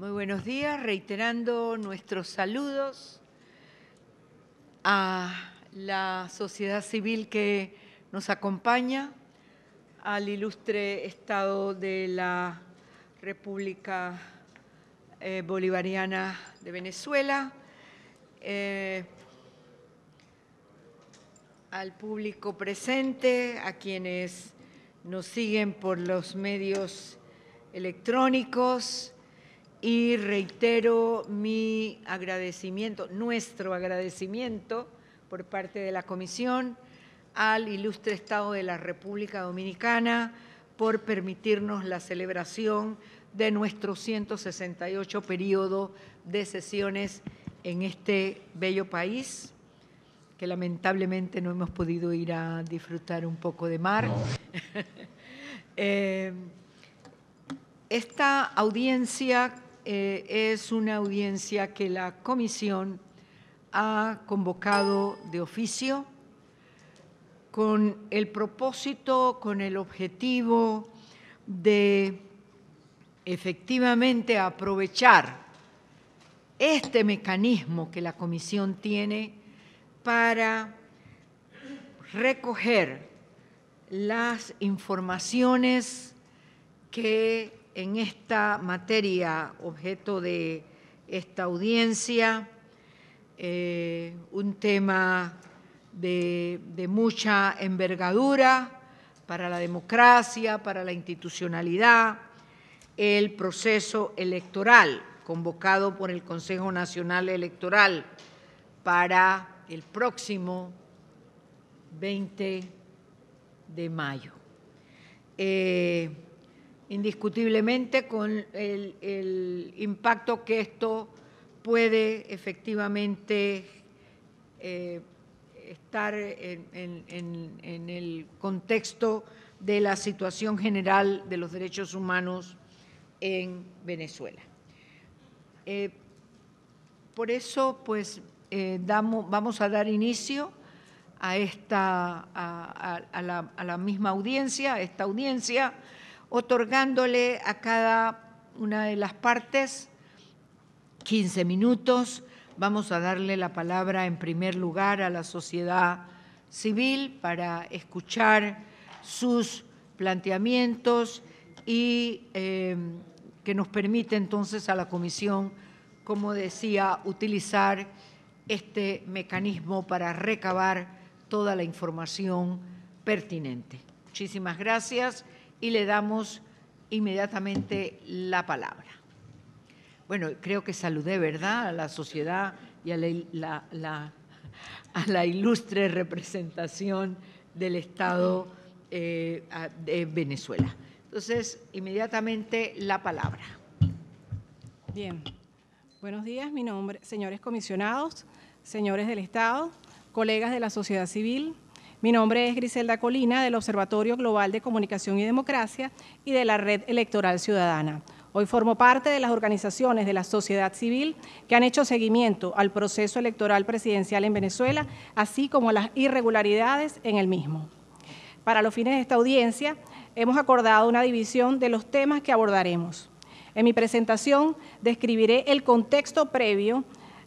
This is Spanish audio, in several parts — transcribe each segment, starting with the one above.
Muy buenos días, reiterando nuestros saludos a la sociedad civil que nos acompaña, al ilustre Estado de la República eh, Bolivariana de Venezuela, eh, al público presente, a quienes nos siguen por los medios electrónicos, y reitero mi agradecimiento, nuestro agradecimiento por parte de la Comisión al ilustre Estado de la República Dominicana por permitirnos la celebración de nuestro 168 periodo de sesiones en este bello país, que lamentablemente no hemos podido ir a disfrutar un poco de mar. Eh, esta audiencia eh, es una audiencia que la comisión ha convocado de oficio con el propósito, con el objetivo de efectivamente aprovechar este mecanismo que la comisión tiene para recoger las informaciones que en esta materia objeto de esta audiencia, eh, un tema de, mucha envergadura para la democracia, para la institucionalidad, el proceso electoral convocado por el Consejo Nacional Electoral para el próximo 20 de mayo. Eh, indiscutiblemente con el, impacto que esto puede efectivamente eh, estar en, el contexto de la situación general de los derechos humanos en Venezuela. Eh, por eso, pues, eh, vamos a dar inicio a esta, la, a la misma audiencia, a esta audiencia otorgándole a cada una de las partes 15 minutos. Vamos a darle la palabra en primer lugar a la sociedad civil para escuchar sus planteamientos y em, que nos permite entonces a la Comisión, como decía, utilizar este mecanismo para recabar toda la información pertinente. Muchísimas gracias y le damos inmediatamente la palabra. Bueno, creo que saludé, ¿verdad?, a la sociedad y a la, ilustre representación del Estado eh, de Venezuela. Entonces, inmediatamente la palabra. Bien. Buenos días, mi nombre, señores comisionados, señores del Estado, colegas de la sociedad civil, mi nombre es Griselda Colina del Observatorio Global de Comunicación y Democracia y de la Red Electoral Ciudadana. Hoy formo parte de las organizaciones de la sociedad civil que han hecho seguimiento al proceso electoral presidencial en Venezuela, así como a las irregularidades en el mismo. Para los fines de esta audiencia, hemos acordado una división de los temas que abordaremos. En mi presentación describiré el contexto previo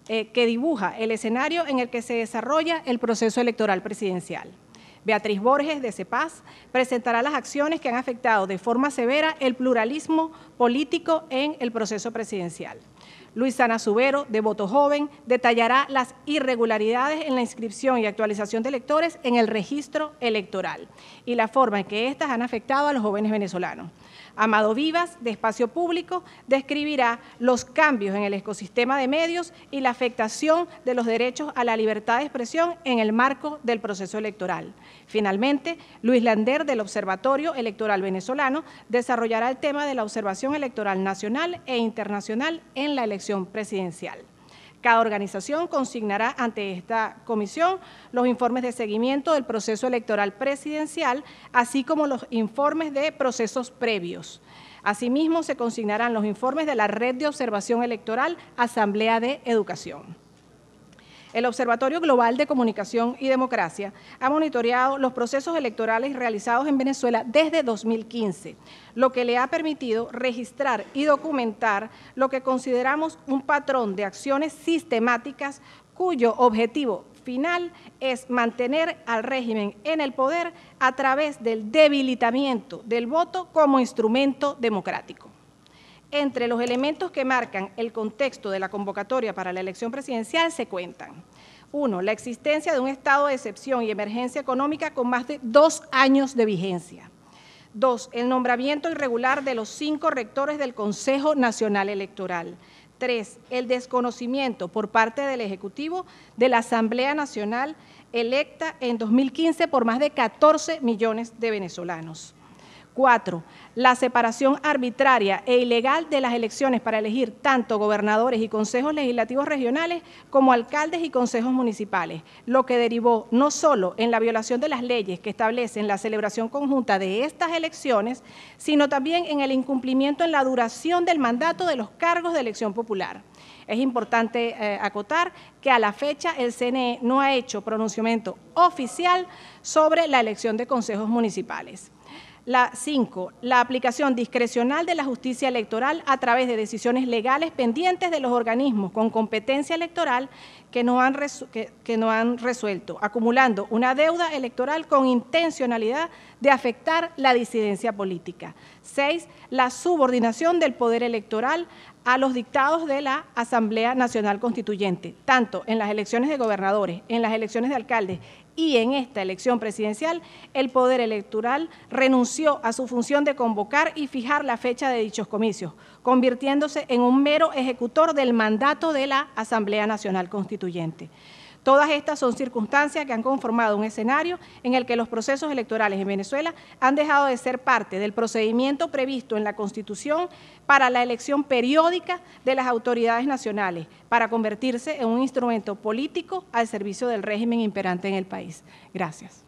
eh, que dibuja el escenario en el que se desarrolla el proceso electoral presidencial. Beatriz Borges de CEPAS presentará las acciones que han afectado de forma severa el pluralismo político en el proceso presidencial. Luisana Subero, de Voto Joven, detallará las irregularidades en la inscripción y actualización de electores en el registro electoral y la forma en que éstas han afectado a los jóvenes venezolanos. Amado Vivas, de Espacio Público, describirá los cambios en el ecosistema de medios y la afectación de los derechos a la libertad de expresión en el marco del proceso electoral. Finalmente, Luis Lander, del Observatorio Electoral Venezolano, desarrollará el tema de la observación electoral nacional e internacional en la elección presidencial. Cada organización consignará ante esta comisión los informes de seguimiento del proceso electoral presidencial, así como los informes de procesos previos. Asimismo, se consignarán los informes de la Red de Observación Electoral Asamblea de Educación. El Observatorio Global de Comunicación y Democracia ha monitoreado los procesos electorales realizados en Venezuela desde 2015, lo que le ha permitido registrar y documentar lo que consideramos un patrón de acciones sistemáticas cuyo objetivo final es mantener al régimen en el poder a través del debilitamiento del voto como instrumento democrático entre los elementos que marcan el contexto de la convocatoria para la elección presidencial se cuentan. Uno, la existencia de un estado de excepción y emergencia económica con más de dos años de vigencia. Dos, el nombramiento irregular de los cinco rectores del Consejo Nacional Electoral. Tres, el desconocimiento por parte del Ejecutivo de la Asamblea Nacional electa en 2015 por más de 14 millones de venezolanos. Cuatro, la separación arbitraria e ilegal de las elecciones para elegir tanto gobernadores y consejos legislativos regionales como alcaldes y consejos municipales, lo que derivó no solo en la violación de las leyes que establecen la celebración conjunta de estas elecciones, sino también en el incumplimiento en la duración del mandato de los cargos de elección popular. Es importante eh, acotar que a la fecha el CNE no ha hecho pronunciamiento oficial sobre la elección de consejos municipales. La 5, la aplicación discrecional de la justicia electoral a través de decisiones legales pendientes de los organismos con competencia electoral que no han, que, no han resuelto, acumulando una deuda electoral con intencionalidad de afectar la disidencia política. 6, la subordinación del poder electoral a los dictados de la Asamblea Nacional Constituyente, tanto en las elecciones de gobernadores, en las elecciones de alcaldes y en esta elección presidencial, el Poder Electoral renunció a su función de convocar y fijar la fecha de dichos comicios, convirtiéndose en un mero ejecutor del mandato de la Asamblea Nacional Constituyente. Todas estas son circunstancias que han conformado un escenario en el que los procesos electorales en Venezuela han dejado de ser parte del procedimiento previsto en la Constitución para la elección periódica de las autoridades nacionales, para convertirse en un instrumento político al servicio del régimen imperante en el país. Gracias.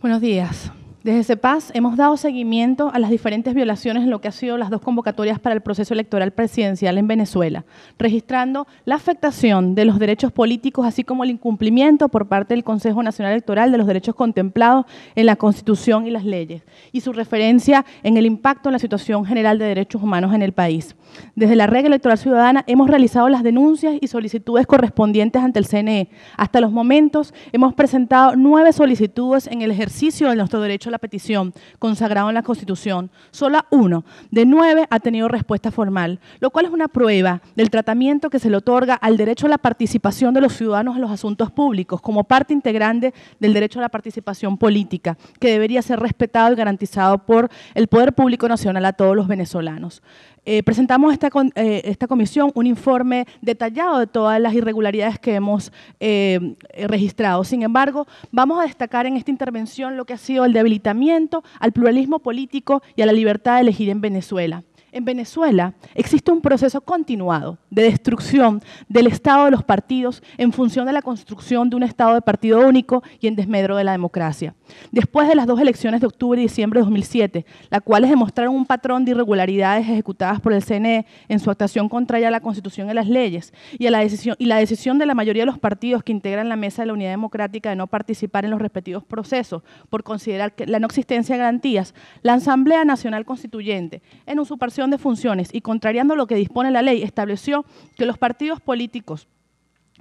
Buenos días. Desde CEPAS hemos dado seguimiento a las diferentes violaciones en lo que ha sido las dos convocatorias para el proceso electoral presidencial en Venezuela, registrando la afectación de los derechos políticos, así como el incumplimiento por parte del Consejo Nacional Electoral de los derechos contemplados en la Constitución y las leyes, y su referencia en el impacto en la situación general de derechos humanos en el país. Desde la Regla Electoral Ciudadana hemos realizado las denuncias y solicitudes correspondientes ante el CNE. Hasta los momentos hemos presentado nueve solicitudes en el ejercicio de nuestro derecho la petición consagrado en la Constitución, solo uno de nueve ha tenido respuesta formal, lo cual es una prueba del tratamiento que se le otorga al derecho a la participación de los ciudadanos en los asuntos públicos como parte integrante del derecho a la participación política, que debería ser respetado y garantizado por el Poder Público Nacional a todos los venezolanos. Eh, presentamos a eh, esta comisión un informe detallado de todas las irregularidades que hemos eh, registrado. Sin embargo, vamos a destacar en esta intervención lo que ha sido el debilitamiento al pluralismo político y a la libertad de elegir en Venezuela. En Venezuela existe un proceso continuado de destrucción del Estado de los partidos en función de la construcción de un Estado de partido único y en desmedro de la democracia. Después de las dos elecciones de octubre y diciembre de 2007, las cuales demostraron un patrón de irregularidades ejecutadas por el CNE en su actuación contraria a la Constitución y las leyes, y, a la, decisión, y la decisión de la mayoría de los partidos que integran la Mesa de la Unidad Democrática de no participar en los respectivos procesos por considerar que la no existencia de garantías, la Asamblea Nacional Constituyente, en usurpación de funciones y contrariando lo que dispone la ley, estableció que los partidos políticos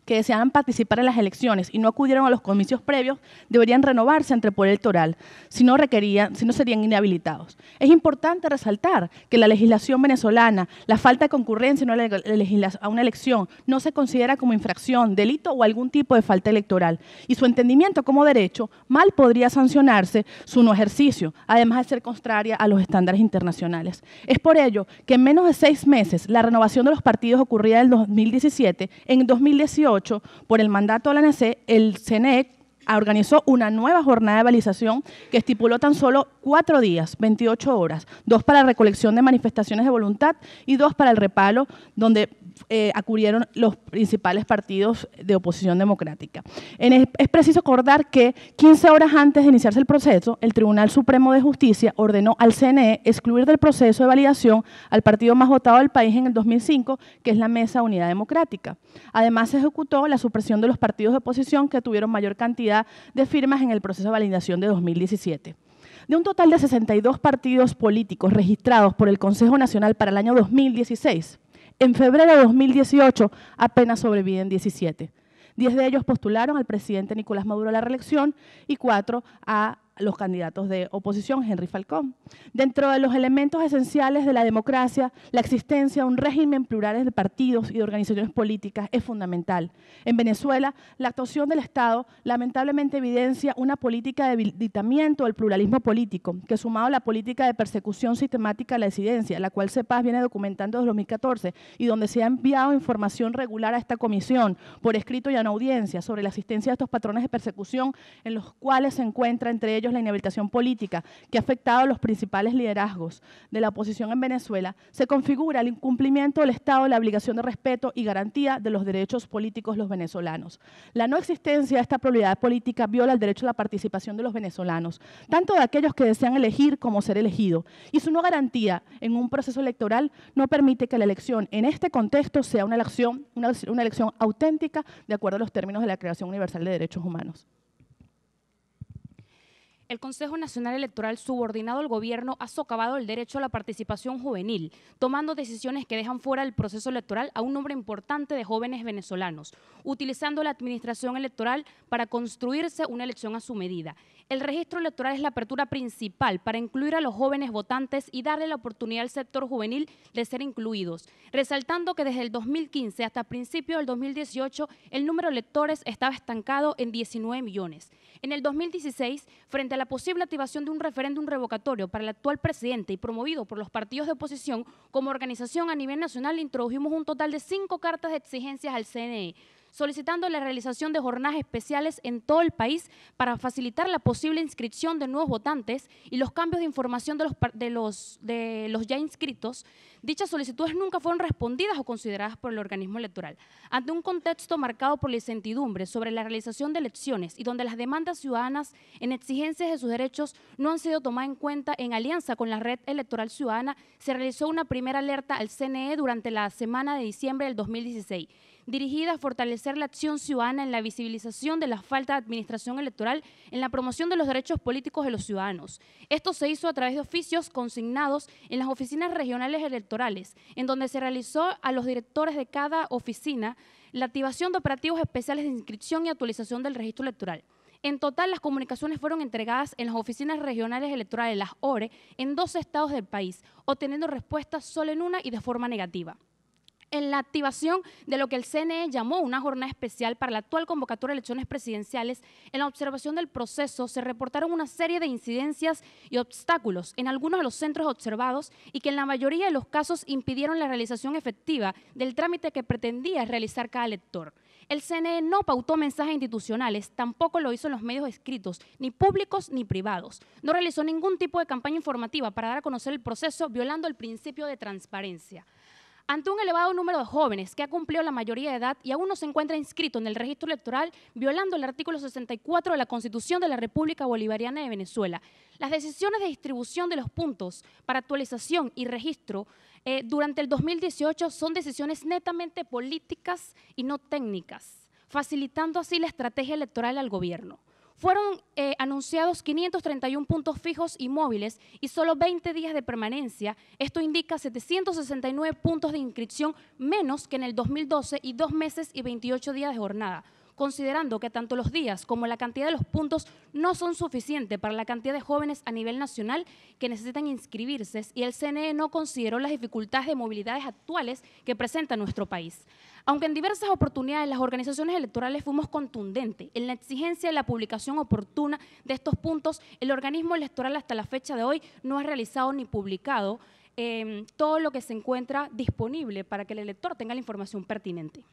que deseaban participar en las elecciones y no acudieron a los comicios previos deberían renovarse ante el Poder Electoral, si no, requerían, si no serían inhabilitados. Es importante resaltar que la legislación venezolana, la falta de concurrencia a una elección, no se considera como infracción, delito o algún tipo de falta electoral, y su entendimiento como derecho mal podría sancionarse su no ejercicio, además de ser contraria a los estándares internacionales. Es por ello que en menos de seis meses la renovación de los partidos ocurría en 2017, en 2018 2008, por el mandato de la ANC, e, el CNE Ah, organizó una nueva jornada de validación que estipuló tan solo cuatro días, 28 horas, dos para recolección de manifestaciones de voluntad y dos para el repalo, donde eh, acudieron los principales partidos de oposición democrática. es, es, preciso acordar que 15 horas antes de iniciarse el proceso, el Tribunal Supremo de Justicia ordenó al CNE excluir del proceso de validación al partido más votado del país en el 2005, que es la Mesa Unidad Democrática. Además, se ejecutó la supresión de los partidos de oposición que tuvieron mayor cantidad de firmas en el proceso de validación de 2017. De un total de 62 partidos políticos registrados por el Consejo Nacional para el año 2016, en febrero de 2018 apenas sobreviven 17. Diez de ellos postularon al presidente Nicolás Maduro a la reelección y cuatro a los candidatos de oposición, Henry Falcón. Dentro de los elementos esenciales de la democracia, la existencia de un régimen plural de partidos y de organizaciones políticas es fundamental. En Venezuela, la actuación del Estado lamentablemente evidencia una política de debilitamiento del pluralismo político, que sumado a la política de persecución sistemática a la disidencia, la cual CEPAS viene documentando desde 2014 y donde se ha enviado información regular a esta comisión por escrito y a una audiencia sobre la existencia de estos patrones de persecución en los cuales se encuentra entre ellos ellos la inhabilitación política que ha afectado a los principales liderazgos de la oposición en Venezuela, se configura el incumplimiento del Estado de la obligación de respeto y garantía de los derechos políticos de los venezolanos. La no existencia de esta pluralidad política viola el derecho a la participación de los venezolanos, tanto de aquellos que desean elegir como ser elegido, y su no garantía en un proceso electoral no permite que la elección en este contexto sea una elección, una elección auténtica de acuerdo a los términos de la Creación Universal de Derechos Humanos el Consejo Nacional Electoral subordinado al gobierno ha socavado el derecho a la participación juvenil, tomando decisiones que dejan fuera del proceso electoral a un número importante de jóvenes venezolanos, utilizando la administración electoral para construirse una elección a su medida. El registro electoral es la apertura principal para incluir a los jóvenes votantes y darle la oportunidad al sector juvenil de ser incluidos, resaltando que desde el 2015 hasta principios del 2018 el número de electores estaba estancado en 19 millones en el 2016 frente a la posible activación de un referéndum revocatorio para el actual presidente y promovido por los partidos de oposición como organización a nivel nacional, introdujimos un total de cinco cartas de exigencias al CNE solicitando la realización de jornadas especiales en todo el país para facilitar la posible inscripción de nuevos votantes y los cambios de información de los, de los ya inscritos. Dichas solicitudes nunca fueron respondidas o consideradas por el organismo electoral. Ante un contexto marcado por la incertidumbre sobre la realización de elecciones y donde las demandas ciudadanas en exigencias de sus derechos no han sido tomadas en cuenta, en alianza con la Red Electoral Ciudadana se realizó una primera alerta al CNE durante la semana de diciembre del 2016 dirigida a fortalecer la acción ciudadana en la visibilización de la falta de administración electoral en la promoción de los derechos políticos de los ciudadanos. Esto se hizo a través de oficios consignados en las oficinas regionales electorales, en donde se realizó a los directores de cada oficina la activación de operativos especiales de inscripción y actualización del registro electoral. En total, las comunicaciones fueron entregadas en las oficinas regionales electorales, las ORE, en dos estados del país, obteniendo respuestas solo en una y de forma negativa en la activación de lo que el CNE llamó una jornada especial para la actual convocatoria de elecciones presidenciales, en la observación del proceso se reportaron una serie de incidencias y obstáculos en algunos de los centros observados y que en la mayoría de los casos impidieron la realización efectiva del trámite que pretendía realizar cada elector. El CNE no pautó mensajes institucionales, tampoco lo hizo en los medios escritos, ni públicos ni privados. No realizó ningún tipo de campaña informativa para dar a conocer el proceso, violando el principio de transparencia. Ante un elevado número de jóvenes que ha cumplido la mayoría de edad y aún no se encuentra inscrito en el registro electoral, violando el artículo 64 de la Constitución de la República Bolivariana de Venezuela, las decisiones de distribución de los puntos para actualización y registro eh, durante el 2018 son decisiones netamente políticas y no técnicas, facilitando así la estrategia electoral al gobierno. Fueron eh, anunciados 531 puntos fijos y móviles y solo 20 días de permanencia. Esto indica 769 puntos de inscripción menos que en el 2012 y dos meses y 28 días de jornada considerando que tanto los días como la cantidad de los puntos no son suficientes para la cantidad de jóvenes a nivel nacional que necesitan inscribirse y el CNE no consideró las dificultades de movilidades actuales que presenta nuestro país. Aunque en diversas oportunidades las organizaciones electorales fuimos contundentes en la exigencia de la publicación oportuna de estos puntos, el organismo electoral hasta la fecha de hoy no ha realizado ni publicado eh, todo lo que se encuentra disponible para que el elector tenga la información pertinente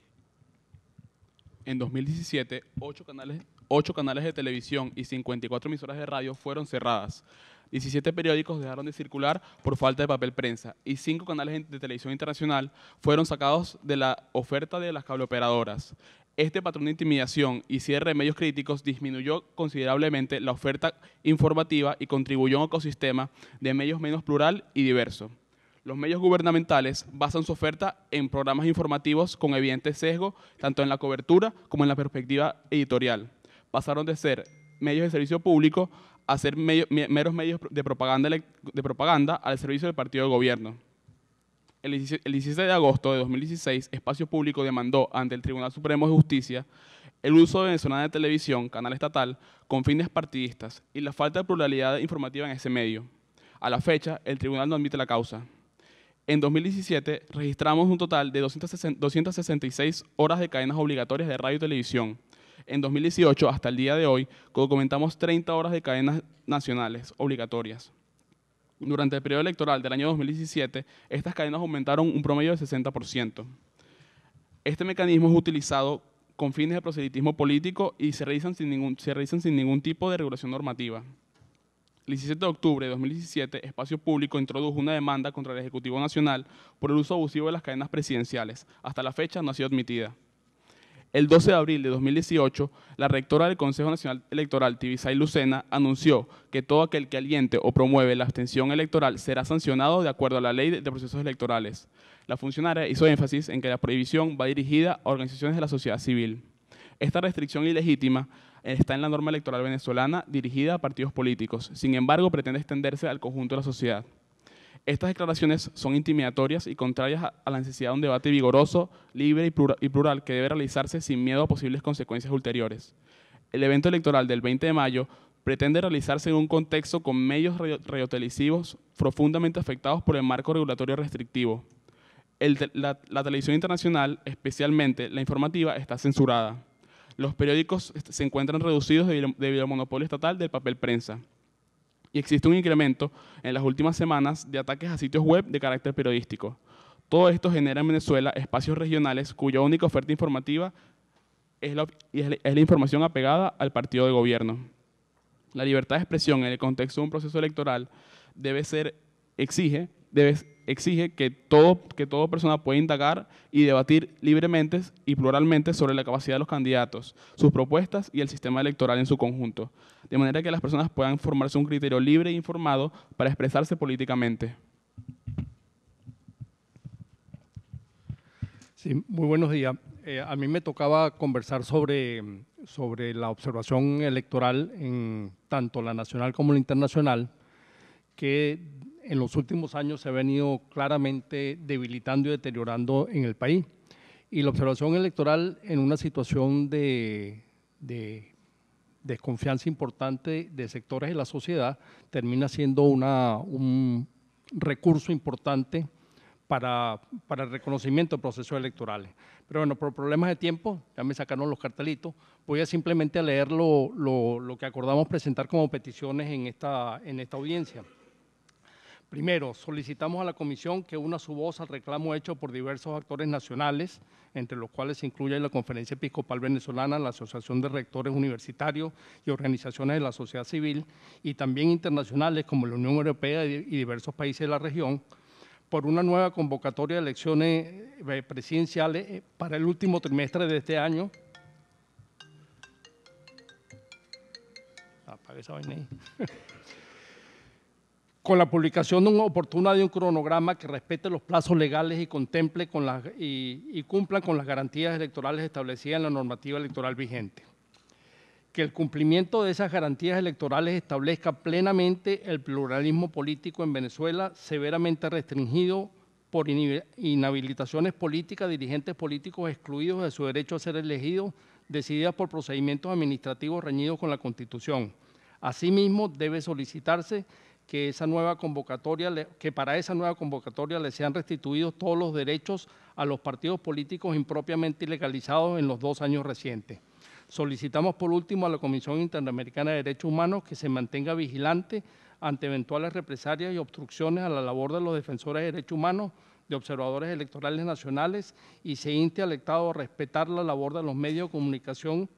en 2017, 8 canales, ocho canales de televisión y 54 emisoras de radio fueron cerradas. 17 periódicos dejaron de circular por falta de papel prensa y 5 canales de televisión internacional fueron sacados de la oferta de las cableoperadoras. Este patrón de intimidación y cierre de medios críticos disminuyó considerablemente la oferta informativa y contribuyó a un ecosistema de medios menos plural y diverso. Los medios gubernamentales basan su oferta en programas informativos con evidente sesgo, tanto en la cobertura como en la perspectiva editorial. Pasaron de ser medios de servicio público a ser meros medios de propaganda, de propaganda al servicio del partido de gobierno. El 16 de agosto de 2016, Espacio Público demandó ante el Tribunal Supremo de Justicia el uso de venezolana de televisión, canal estatal, con fines partidistas y la falta de pluralidad informativa en ese medio. A la fecha, el tribunal no admite la causa en 2017 registramos un total de 266 horas de cadenas obligatorias de radio y televisión. En 2018, hasta el día de hoy, documentamos 30 horas de cadenas nacionales obligatorias. Durante el periodo electoral del año 2017, estas cadenas aumentaron un promedio de 60%. Este mecanismo es utilizado con fines de proselitismo político y se realizan se realizan sin ningún tipo de regulación normativa. El 17 de octubre de 2017, Espacio Público introdujo una demanda contra el Ejecutivo Nacional por el uso abusivo de las cadenas presidenciales. Hasta la fecha no ha sido admitida. El 12 de abril de 2018, la rectora del Consejo Nacional Electoral, Tibisay Lucena, anunció que todo aquel que aliente o promueve la abstención electoral será sancionado de acuerdo a la ley de procesos electorales. La funcionaria hizo énfasis en que la prohibición va dirigida a organizaciones de la sociedad civil. Esta restricción ilegítima está en la norma electoral venezolana dirigida a partidos políticos, sin embargo pretende extenderse al conjunto de la sociedad. Estas declaraciones son intimidatorias y contrarias a la necesidad de un debate vigoroso, libre y plural que debe realizarse sin miedo a posibles consecuencias ulteriores. El evento electoral del 20 de mayo pretende realizarse en un contexto con medios radiotelevisivos profundamente afectados por el marco regulatorio restrictivo. la televisión internacional, especialmente la informativa, está censurada los periódicos se encuentran reducidos debido al monopolio estatal del papel prensa. Y existe un incremento en las últimas semanas de ataques a sitios web de carácter periodístico. Todo esto genera en Venezuela espacios regionales cuya única oferta informativa es la, información apegada al partido de gobierno. La libertad de expresión en el contexto de un proceso electoral debe ser, exige, debe exige que, todo, que toda persona pueda indagar y debatir libremente y pluralmente sobre la capacidad de los candidatos, sus propuestas y el sistema electoral en su conjunto, de manera que las personas puedan formarse un criterio libre e informado para expresarse políticamente. Sí, muy buenos días. Eh, a mí me tocaba conversar sobre, sobre la observación electoral en tanto la nacional como la internacional, que en los últimos años se ha venido claramente debilitando y deteriorando en el país. Y la observación electoral en una situación de, desconfianza importante de sectores de la sociedad termina siendo una, un recurso importante para, para, el reconocimiento de procesos electorales. Pero bueno, por problemas de tiempo, ya me sacaron los cartelitos, voy a simplemente leer lo, lo, lo que acordamos presentar como peticiones en esta, en esta audiencia. Primero, solicitamos a la Comisión que una su voz al reclamo hecho por diversos actores nacionales, entre los cuales se incluye la Conferencia Episcopal Venezolana, la Asociación de Rectores Universitarios y organizaciones de la sociedad civil, y también internacionales como la Unión Europea y diversos países de la región, por una nueva convocatoria de elecciones eh, presidenciales eh, para el último trimestre de este año. esa vaina con la publicación de oportuna de un cronograma que respete los plazos legales y contemple con las, y, con las garantías electorales establecidas en la normativa electoral vigente. Que el cumplimiento de esas garantías electorales establezca plenamente el pluralismo político en Venezuela, severamente restringido por inhabilitaciones políticas, dirigentes políticos excluidos de su derecho a ser elegidos, decididas por procedimientos administrativos reñidos con la Constitución. Asimismo, debe solicitarse que, esa nueva convocatoria, que para esa nueva convocatoria le sean restituidos todos los derechos a los partidos políticos impropiamente ilegalizados en los dos años recientes. Solicitamos por último a la Comisión Interamericana de Derechos Humanos que se mantenga vigilante ante eventuales represalias y obstrucciones a la labor de los defensores de derechos humanos, de observadores electorales nacionales y se inste al Estado a respetar la labor de los medios de comunicación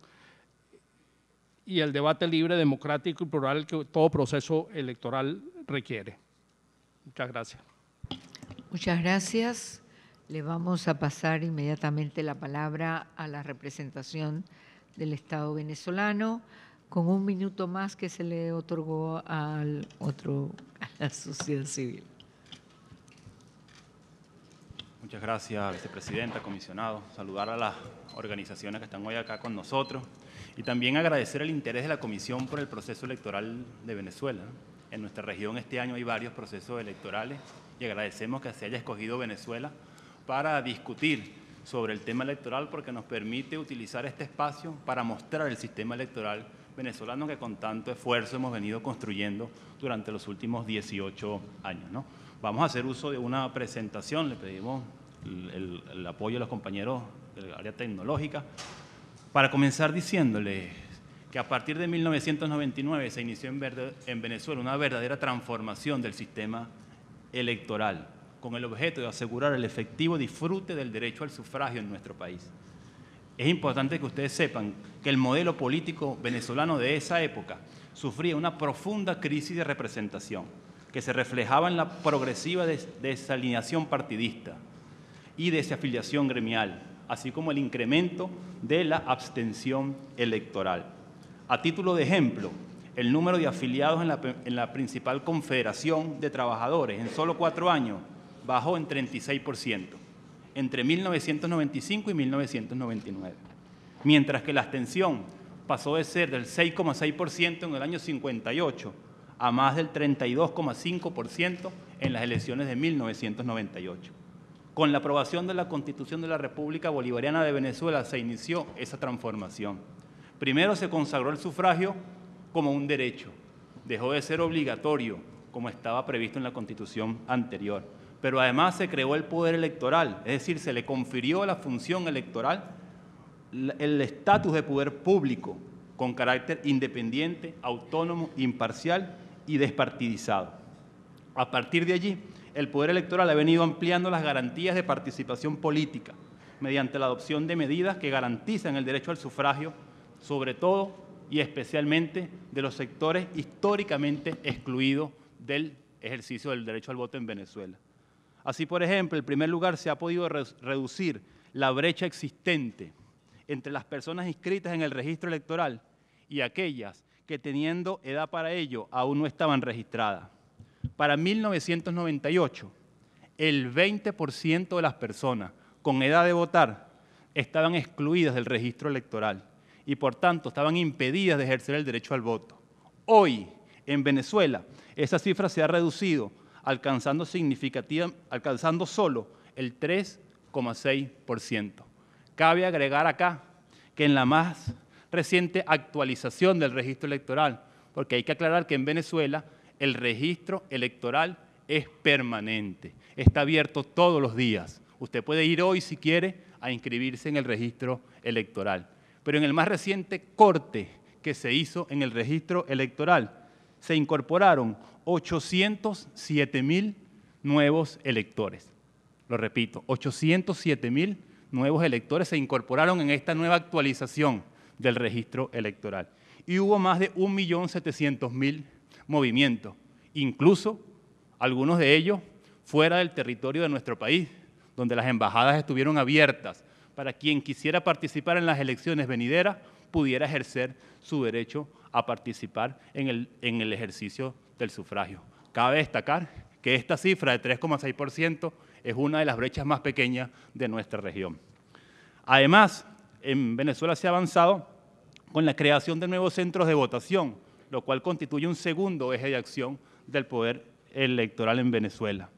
y el debate libre, democrático y plural que todo proceso electoral requiere. Muchas gracias. Muchas gracias. Le vamos a pasar inmediatamente la palabra a la representación del Estado venezolano con un minuto más que se le otorgó al otro, a la sociedad civil. Muchas gracias, vicepresidenta, comisionado. Saludar a las organizaciones que están hoy acá con nosotros. Y también agradecer el interés de la Comisión por el proceso electoral de Venezuela. En nuestra región este año hay varios procesos electorales y agradecemos que se haya escogido Venezuela para discutir sobre el tema electoral porque nos permite utilizar este espacio para mostrar el sistema electoral venezolano que con tanto esfuerzo hemos venido construyendo durante los últimos 18 años. Vamos a hacer uso de una presentación, le pedimos el, el apoyo a los compañeros del área tecnológica para comenzar diciéndoles que a partir de 1999 se inició en, Venezuela una verdadera transformación del sistema electoral con el objeto de asegurar el efectivo disfrute del derecho al sufragio en nuestro país. Es importante que ustedes sepan que el modelo político venezolano de esa época sufría una profunda crisis de representación que se reflejaba en la progresiva desalineación partidista y desafiliación gremial, así como el incremento de la abstención electoral. A título de ejemplo, el número de afiliados en la, principal confederación de trabajadores en solo cuatro años bajó en 36%, entre 1995 y 1999, mientras que la abstención pasó de ser del 6,6% en el año 58 a más del 32,5% en las elecciones de 1998. Con la aprobación de la Constitución de la República Bolivariana de Venezuela se inició esa transformación. Primero se consagró el sufragio como un derecho, dejó de ser obligatorio como estaba previsto en la Constitución anterior. Pero además se creó el poder electoral, es decir, se le confirió a la función electoral el estatus de poder público con carácter independiente, autónomo, imparcial y despartidizado. A partir de allí, el Poder Electoral ha venido ampliando las garantías de participación política mediante la adopción de medidas que garantizan el derecho al sufragio, sobre todo y especialmente de los sectores históricamente excluidos del ejercicio del derecho al voto en Venezuela. Así, por ejemplo, en primer lugar se ha podido reducir la brecha existente entre las personas inscritas en el registro electoral y aquellas que teniendo edad para ello aún no estaban registradas. Para 1998, el 20% de las personas con edad de votar estaban excluidas del registro electoral y por tanto estaban impedidas de ejercer el derecho al voto. Hoy, en Venezuela, esa cifra se ha reducido, alcanzando, alcanzando solo el 3,6%. Cabe agregar acá que en la más reciente actualización del registro electoral, porque hay que aclarar que en Venezuela el registro electoral es permanente, está abierto todos los días. Usted puede ir hoy, si quiere, a inscribirse en el registro electoral. Pero en el más reciente corte que se hizo en el registro electoral, se incorporaron 807 mil nuevos electores. Lo repito, 807 mil nuevos electores se incorporaron en esta nueva actualización del registro electoral. Y hubo más de 1.700.000 movimiento, incluso algunos de ellos fuera del territorio de nuestro país, donde las embajadas estuvieron abiertas para quien quisiera participar en las elecciones venideras pudiera ejercer su derecho a participar en el, en el ejercicio del sufragio. Cabe destacar que esta cifra de 3,6% es una de las brechas más pequeñas de nuestra región. Además, en Venezuela se ha avanzado con la creación de nuevos centros de votación, lo cual constituye un segundo eje de acción del poder electoral en Venezuela.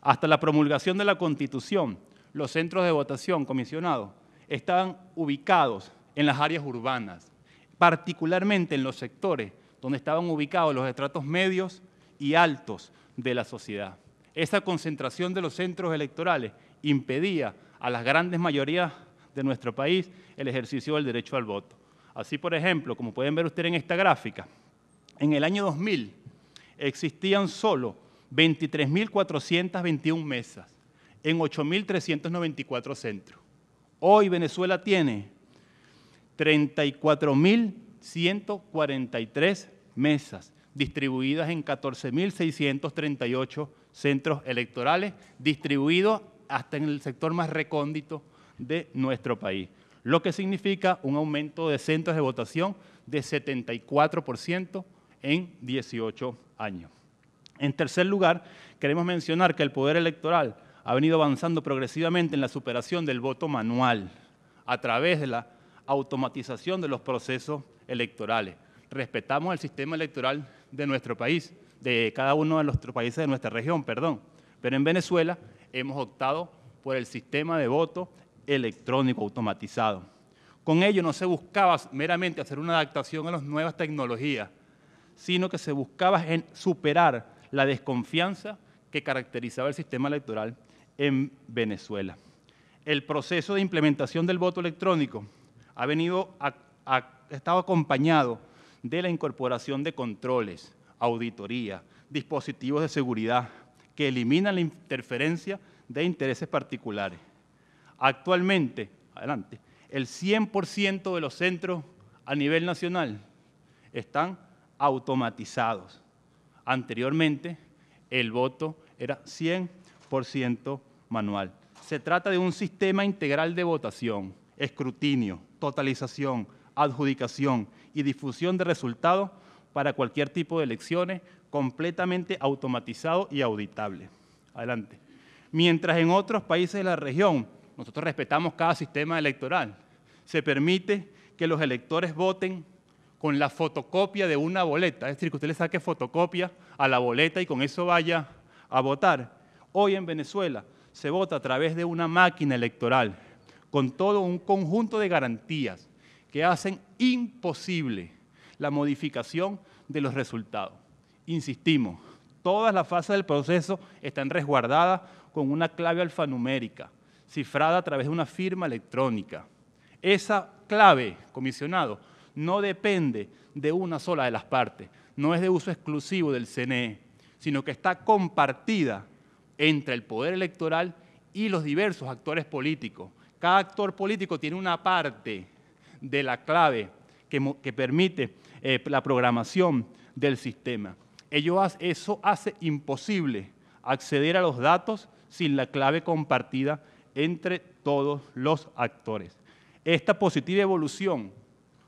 Hasta la promulgación de la Constitución, los centros de votación comisionados estaban ubicados en las áreas urbanas, particularmente en los sectores donde estaban ubicados los estratos medios y altos de la sociedad. Esa concentración de los centros electorales impedía a las grandes mayorías de nuestro país el ejercicio del derecho al voto. Así, por ejemplo, como pueden ver ustedes en esta gráfica, en el año 2000 existían solo 23.421 mesas en 8.394 centros. Hoy Venezuela tiene 34.143 mesas distribuidas en 14.638 centros electorales, distribuidos hasta en el sector más recóndito de nuestro país lo que significa un aumento de centros de votación de 74% en 18 años. En tercer lugar, queremos mencionar que el poder electoral ha venido avanzando progresivamente en la superación del voto manual a través de la automatización de los procesos electorales. Respetamos el sistema electoral de nuestro país, de cada uno de nuestros países de nuestra región, perdón. Pero en Venezuela hemos optado por el sistema de voto electrónico automatizado. Con ello no se buscaba meramente hacer una adaptación a las nuevas tecnologías, sino que se buscaba superar la desconfianza que caracterizaba el sistema electoral en Venezuela. El proceso de implementación del voto electrónico ha, ha estado acompañado de la incorporación de controles, auditoría, dispositivos de seguridad que eliminan la interferencia de intereses particulares. Actualmente, adelante, el 100% de los centros a nivel nacional están automatizados. Anteriormente, el voto era 100% manual. Se trata de un sistema integral de votación, escrutinio, totalización, adjudicación y difusión de resultados para cualquier tipo de elecciones completamente automatizado y auditable. Adelante. Mientras en otros países de la región nosotros respetamos cada sistema electoral. Se permite que los electores voten con la fotocopia de una boleta, es decir, que usted le saque fotocopia a la boleta y con eso vaya a votar. Hoy en Venezuela se vota a través de una máquina electoral, con todo un conjunto de garantías que hacen imposible la modificación de los resultados. Insistimos, todas las fases del proceso están resguardadas con una clave alfanumérica cifrada a través de una firma electrónica. Esa clave, comisionado, no depende de una sola de las partes, no es de uso exclusivo del CNE, sino que está compartida entre el poder electoral y los diversos actores políticos. Cada actor político tiene una parte de la clave que, permite eh, la programación del sistema. eso hace imposible acceder a los datos sin la clave compartida entre todos los actores. Esta positiva evolución,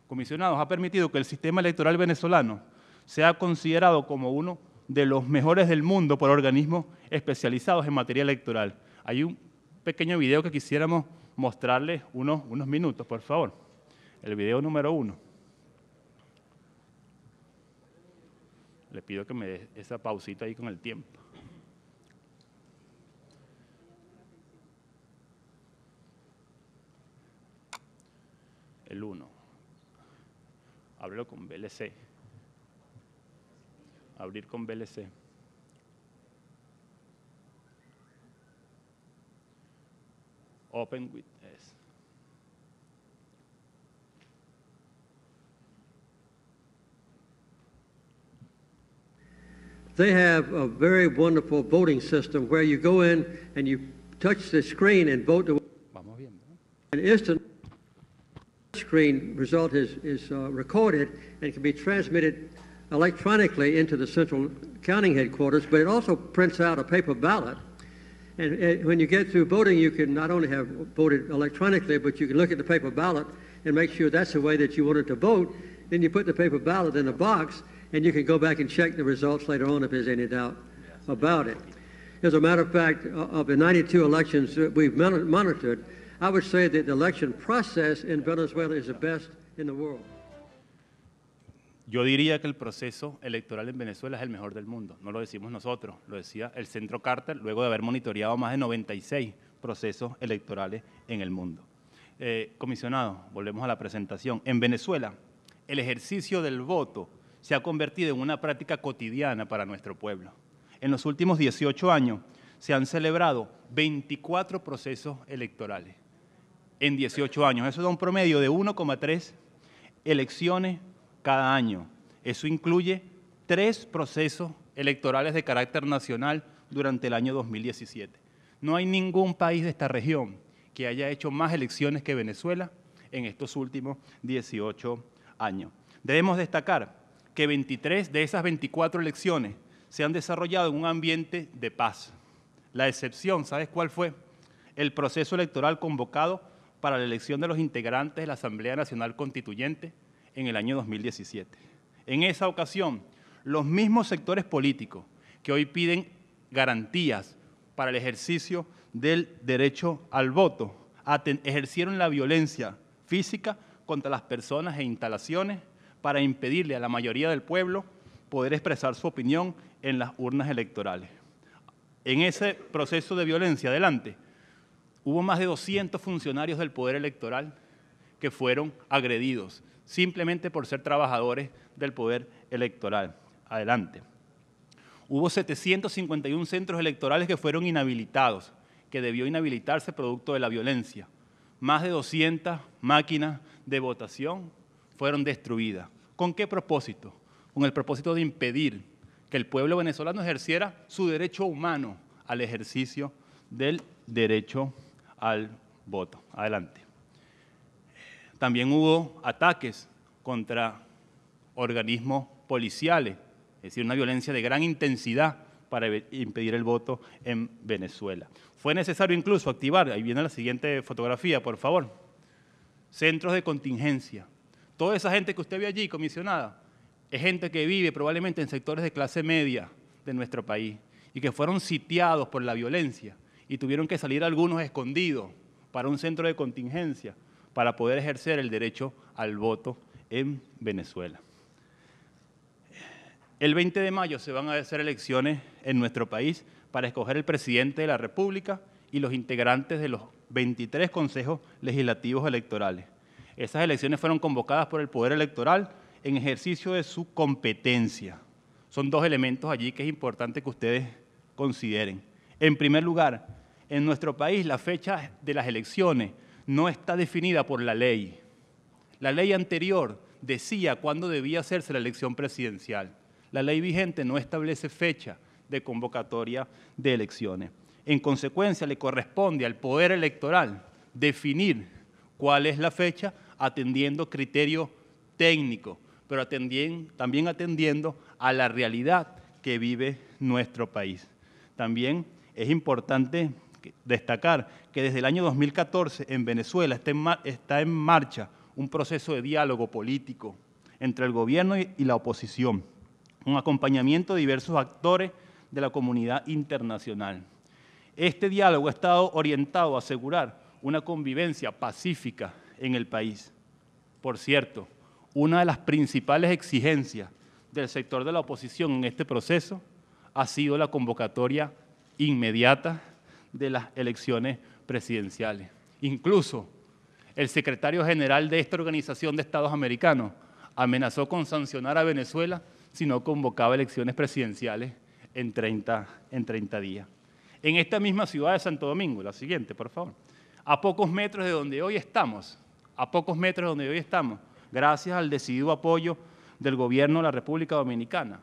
comisionados, ha permitido que el sistema electoral venezolano sea considerado como uno de los mejores del mundo por organismos especializados en materia electoral. Hay un pequeño video que quisiéramos mostrarles unos, minutos, por favor. El video número uno. Le pido que me dé esa pausita ahí con el tiempo. el 1. con Abrir con Open with S. They have a very wonderful voting system where you go in and you touch the screen and vote the. Vamos viendo. And instant touchscreen result is, is uh, recorded and can be transmitted electronically into the central counting headquarters, but it also prints out a paper ballot. And, and, when you get through voting, you can not only have voted electronically, but you can look at the paper ballot and make sure that's the way that you wanted to vote. Then you put the paper ballot in a box, and you can go back and check the results later on if there's any doubt about it. As a matter of fact, of the 92 elections that we've monitored, Yo diría que el proceso electoral en Venezuela es el mejor del mundo. No lo decimos nosotros, lo decía el Centro Carter luego de haber monitoreado más de 96 procesos electorales en el mundo. Eh, comisionado, volvemos a la presentación. En Venezuela, el ejercicio del voto se ha convertido en una práctica cotidiana para nuestro pueblo. En los últimos 18 años se han celebrado 24 procesos electorales en 18 años. Eso da un promedio de 1,3 elecciones cada año. Eso incluye tres procesos electorales de carácter nacional durante el año 2017. No hay ningún país de esta región que haya hecho más elecciones que Venezuela en estos últimos 18 años. Debemos destacar que 23 de esas 24 elecciones se han desarrollado en un ambiente de paz. La excepción, ¿sabes cuál fue? El proceso electoral convocado para la elección de los integrantes de la Asamblea Nacional Constituyente en el año 2017. En esa ocasión, los mismos sectores políticos que hoy piden garantías para el ejercicio del derecho al voto ejercieron la violencia física contra las personas e instalaciones para impedirle a la mayoría del pueblo poder expresar su opinión en las urnas electorales. En ese proceso de violencia, adelante, hubo más de 200 funcionarios del Poder Electoral que fueron agredidos, simplemente por ser trabajadores del Poder Electoral. Adelante. Hubo 751 centros electorales que fueron inhabilitados, que debió inhabilitarse producto de la violencia. Más de 200 máquinas de votación fueron destruidas. ¿Con qué propósito? Con el propósito de impedir que el pueblo venezolano ejerciera su derecho humano al ejercicio del derecho al voto. Adelante. También hubo ataques contra organismos policiales, es decir, una violencia de gran intensidad para impedir el voto en Venezuela. Fue necesario incluso activar, ahí viene la siguiente fotografía, por favor, centros de contingencia. Toda esa gente que usted ve allí, comisionada, es gente que vive probablemente en sectores de clase media de nuestro país y que fueron sitiados por la violencia y tuvieron que salir algunos escondidos para un centro de contingencia para poder ejercer el derecho al voto en Venezuela. El 20 de mayo se van a hacer elecciones en nuestro país para escoger el presidente de la República y los integrantes de los 23 consejos legislativos electorales. Esas elecciones fueron convocadas por el Poder Electoral en ejercicio de su competencia. Son dos elementos allí que es importante que ustedes consideren. En primer lugar, en nuestro país la fecha de las elecciones no está definida por la ley. La ley anterior decía cuándo debía hacerse la elección presidencial. La ley vigente no establece fecha de convocatoria de elecciones. En consecuencia, le corresponde al poder electoral definir cuál es la fecha atendiendo criterios técnicos, pero también atendiendo a la realidad que vive nuestro país. También es importante destacar que desde el año 2014 en Venezuela está en, marcha un proceso de diálogo político entre el gobierno y la oposición, un acompañamiento de diversos actores de la comunidad internacional. Este diálogo ha estado orientado a asegurar una convivencia pacífica en el país. Por cierto, una de las principales exigencias del sector de la oposición en este proceso ha sido la convocatoria inmediata de las elecciones presidenciales. Incluso el secretario general de esta organización de Estados Americanos amenazó con sancionar a Venezuela si no convocaba elecciones presidenciales en 30, días. En esta misma ciudad de Santo Domingo, la siguiente, por favor, a pocos metros de donde hoy estamos, a pocos metros de donde hoy estamos, gracias al decidido apoyo del gobierno de la República Dominicana,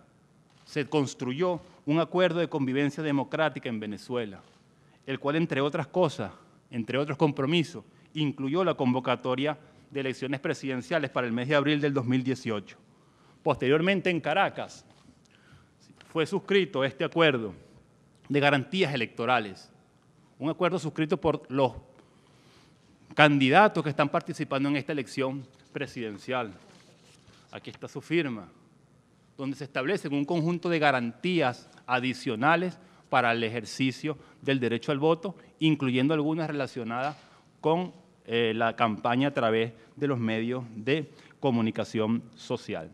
se construyó un acuerdo de convivencia democrática en Venezuela el cual, entre otras cosas, entre otros compromisos, incluyó la convocatoria de elecciones presidenciales para el mes de abril del 2018. Posteriormente, en Caracas, fue suscrito este acuerdo de garantías electorales, un acuerdo suscrito por los candidatos que están participando en esta elección presidencial. Aquí está su firma, donde se establecen un conjunto de garantías adicionales para el ejercicio del derecho al voto, incluyendo algunas relacionadas con eh, la campaña a través de los medios de comunicación social.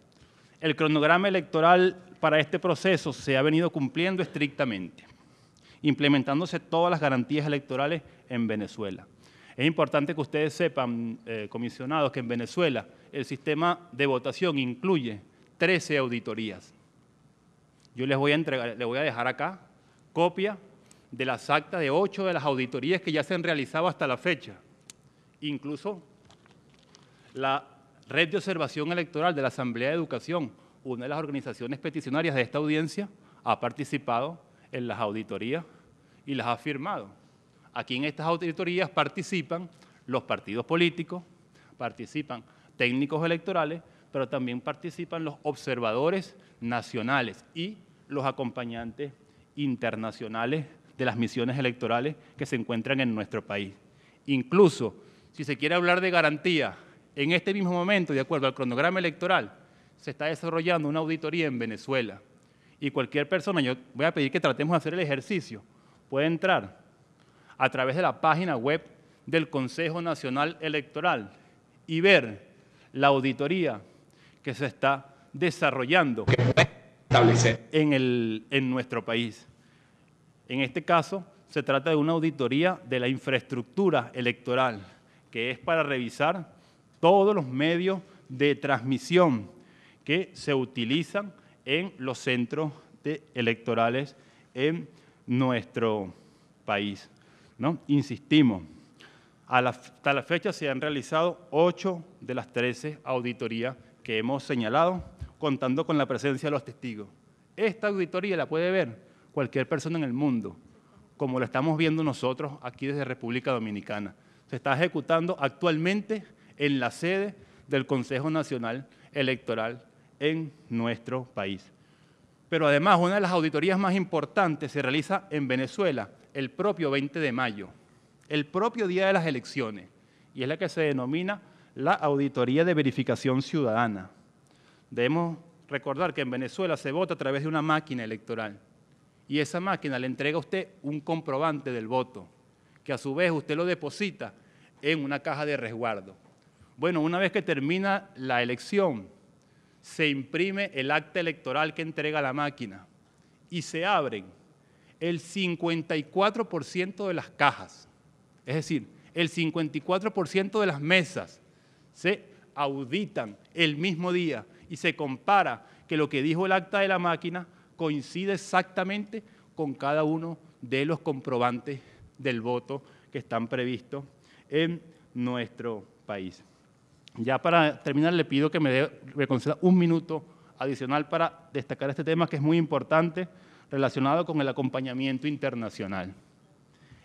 El cronograma electoral para este proceso se ha venido cumpliendo estrictamente, implementándose todas las garantías electorales en Venezuela. Es importante que ustedes sepan, eh, comisionados, que en Venezuela el sistema de votación incluye 13 auditorías. Yo les voy a entregar, les voy a dejar acá copia de las actas de ocho de las auditorías que ya se han realizado hasta la fecha. Incluso la Red de Observación Electoral de la Asamblea de Educación, una de las organizaciones peticionarias de esta audiencia, ha participado en las auditorías y las ha firmado. Aquí en estas auditorías participan los partidos políticos, participan técnicos electorales, pero también participan los observadores nacionales y los acompañantes internacionales de las misiones electorales que se encuentran en nuestro país. Incluso, si se quiere hablar de garantía, en este mismo momento, de acuerdo al cronograma electoral, se está desarrollando una auditoría en Venezuela. Y cualquier persona, yo voy a pedir que tratemos de hacer el ejercicio, puede entrar a través de la página web del Consejo Nacional Electoral y ver la auditoría que se está desarrollando en, nuestro país. En este caso, se trata de una auditoría de la infraestructura electoral, que es para revisar todos los medios de transmisión que se utilizan en los centros electorales en nuestro país. ¿no? Insistimos, hasta la fecha se han realizado ocho de las 13 auditorías que hemos señalado contando con la presencia de los testigos. Esta auditoría la puede ver cualquier persona en el mundo, como lo estamos viendo nosotros aquí desde República Dominicana. Se está ejecutando actualmente en la sede del Consejo Nacional Electoral en nuestro país. Pero además, una de las auditorías más importantes se realiza en Venezuela el propio 20 de mayo, el propio día de las elecciones, y es la que se denomina la Auditoría de Verificación Ciudadana. Debemos recordar que en Venezuela se vota a través de una máquina electoral y esa máquina le entrega a usted un comprobante del voto, que a su vez usted lo deposita en una caja de resguardo. Bueno, una vez que termina la elección, se imprime el acta electoral que entrega la máquina y se abren el 54% de las cajas, es decir, el 54% de las mesas se auditan el mismo día y se compara que lo que dijo el acta de la máquina coincide exactamente con cada uno de los comprobantes del voto que están previstos en nuestro país. Ya para terminar le pido que me, dé, un minuto adicional para destacar este tema que es muy importante relacionado con el acompañamiento internacional.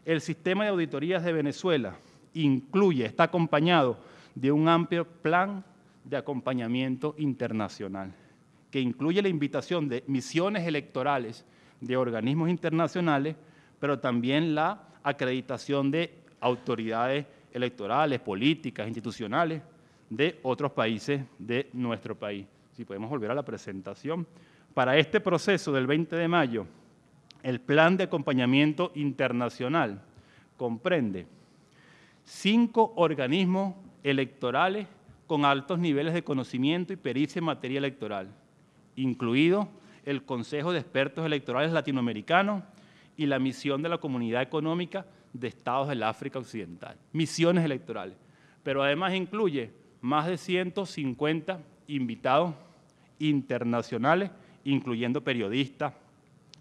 El sistema de auditorías de Venezuela incluye, está acompañado de un amplio plan de acompañamiento internacional, que incluye la invitación de misiones electorales de organismos internacionales, pero también la acreditación de autoridades electorales, políticas, institucionales de otros países de nuestro país. Si podemos volver a la presentación. Para este proceso del 20 de mayo, el plan de acompañamiento internacional comprende cinco organismos electorales con altos niveles de conocimiento y pericia en materia electoral, incluido el Consejo de Expertos Electorales Latinoamericanos y la misión de la Comunidad Económica de Estados del África Occidental, misiones electorales. Pero además incluye más de 150 invitados internacionales, incluyendo periodistas,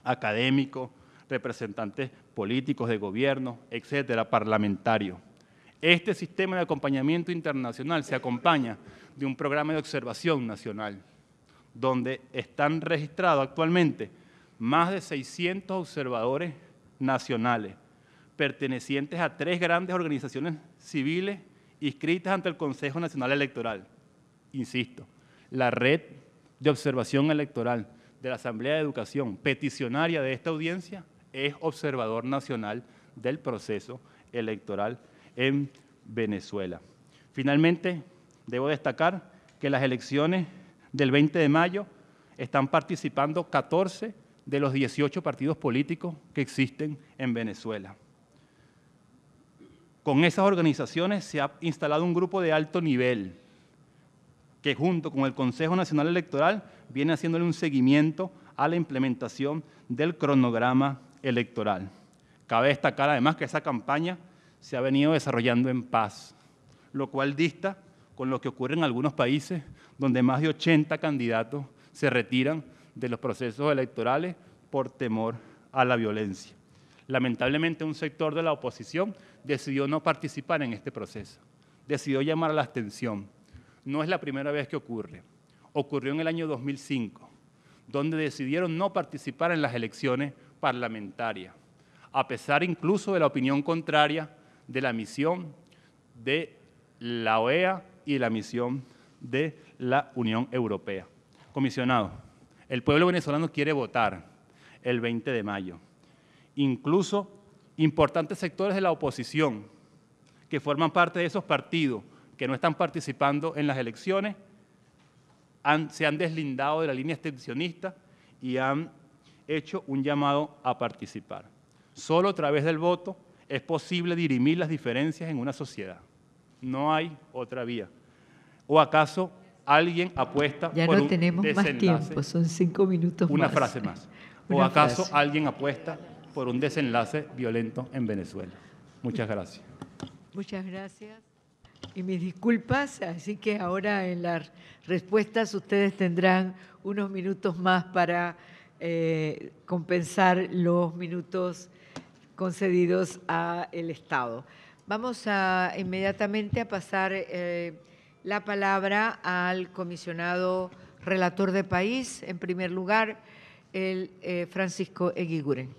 académicos, representantes políticos de gobierno, etcétera, parlamentarios. Este sistema de acompañamiento internacional se acompaña de un programa de observación nacional, donde están registrados actualmente más de 600 observadores nacionales, pertenecientes a tres grandes organizaciones civiles inscritas ante el Consejo Nacional Electoral. Insisto, la Red de Observación Electoral de la Asamblea de Educación, peticionaria de esta audiencia, es observador nacional del proceso electoral en Venezuela. Finalmente, debo destacar que en las elecciones del 20 de mayo están participando 14 de los 18 partidos políticos que existen en Venezuela. Con esas organizaciones se ha instalado un grupo de alto nivel que junto con el Consejo Nacional Electoral viene haciéndole un seguimiento a la implementación del cronograma electoral. Cabe destacar además que esa campaña se ha venido desarrollando en paz, lo cual dista con lo que ocurre en algunos países donde más de 80 candidatos se retiran de los procesos electorales por temor a la violencia. Lamentablemente un sector de la oposición decidió no participar en este proceso, decidió llamar la atención. No es la primera vez que ocurre. Ocurrió en el año 2005, donde decidieron no participar en las elecciones parlamentarias, a pesar incluso de la opinión contraria de la misión de la OEA y de la misión de la Unión Europea. Comisionado, el pueblo venezolano quiere votar el 20 de mayo. Incluso importantes sectores de la oposición que forman parte de esos partidos que no están participando en las elecciones se han deslindado de la línea extensionista y han hecho un llamado a participar. Solo a través del voto es posible dirimir las diferencias en una sociedad. No hay otra vía. ¿O acaso alguien apuesta ya no tenemos más tiempo, son cinco minutos una frase más. ¿O acaso alguien apuesta por un desenlace violento en Venezuela? Muchas gracias. Muchas gracias. Y mis disculpas, así que ahora en las respuestas ustedes tendrán unos minutos más para eh, compensar los minutos concedidos al Estado. Vamos a inmediatamente a pasar eh, la palabra al comisionado relator de país, en primer lugar, el eh, Francisco Eguiguren.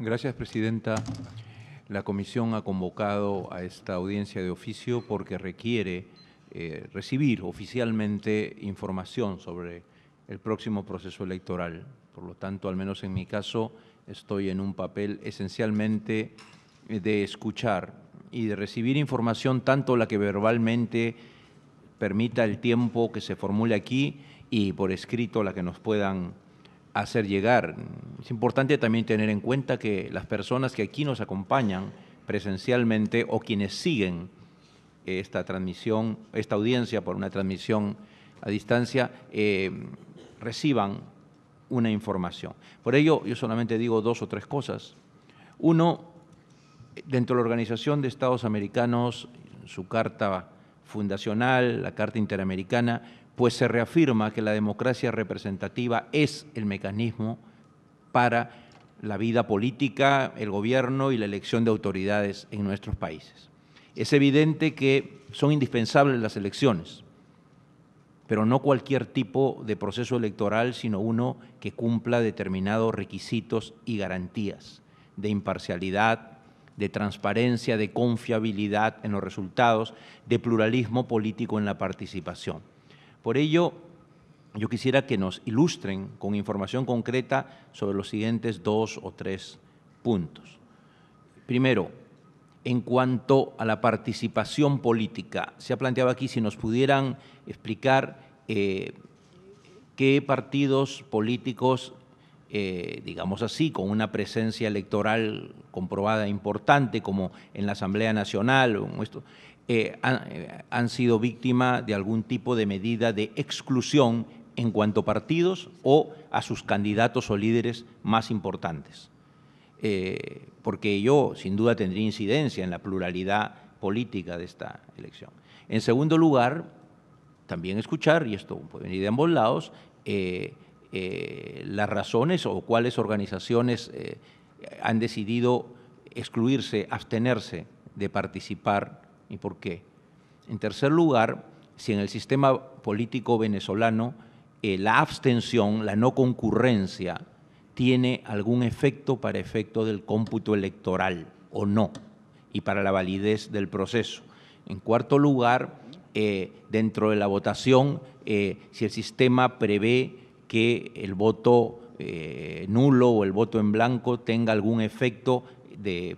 Gracias, Presidenta. La Comisión ha convocado a esta audiencia de oficio porque requiere eh, recibir oficialmente información sobre el próximo proceso electoral. Por lo tanto, al menos en mi caso, estoy en un papel esencialmente eh, de escuchar y de recibir información, tanto la que verbalmente permita el tiempo que se formule aquí y por escrito la que nos puedan hacer llegar. Es importante también tener en cuenta que las personas que aquí nos acompañan presencialmente o quienes siguen esta transmisión, esta audiencia por una transmisión a distancia, eh, reciban una información. Por ello, yo solamente digo dos o tres cosas. Uno, dentro de la Organización de Estados Americanos, su carta fundacional, la Carta Interamericana, pues se reafirma que la democracia representativa es el mecanismo para la vida política, el gobierno y la elección de autoridades en nuestros países. Es evidente que son indispensables las elecciones, pero no cualquier tipo de proceso electoral, sino uno que cumpla determinados requisitos y garantías de imparcialidad, de transparencia, de confiabilidad en los resultados, de pluralismo político en la participación. Por ello, yo quisiera que nos ilustren con información concreta sobre los siguientes dos o tres puntos. Primero, en cuanto a la participación política. Se ha planteado aquí si nos pudieran explicar eh, qué partidos políticos, eh, digamos así, con una presencia electoral comprobada importante, como en la Asamblea Nacional, o eh, han, sido víctima de algún tipo de medida de exclusión en cuanto a partidos o a sus candidatos o líderes más importantes. Eh, porque yo sin duda tendría incidencia en la pluralidad política de esta elección. En segundo lugar, también escuchar, y esto puede venir de ambos lados, eh, eh, las razones o cuáles organizaciones han decidido excluirse, abstenerse de participar y por qué. En tercer lugar, si en el sistema político venezolano la abstención, la no concurrencia, tiene algún efecto para efecto del cómputo electoral o no, y para la validez del proceso. En cuarto lugar, eh, dentro de la votación, eh, si el sistema prevé que el voto eh, nulo o el voto en blanco tenga algún efecto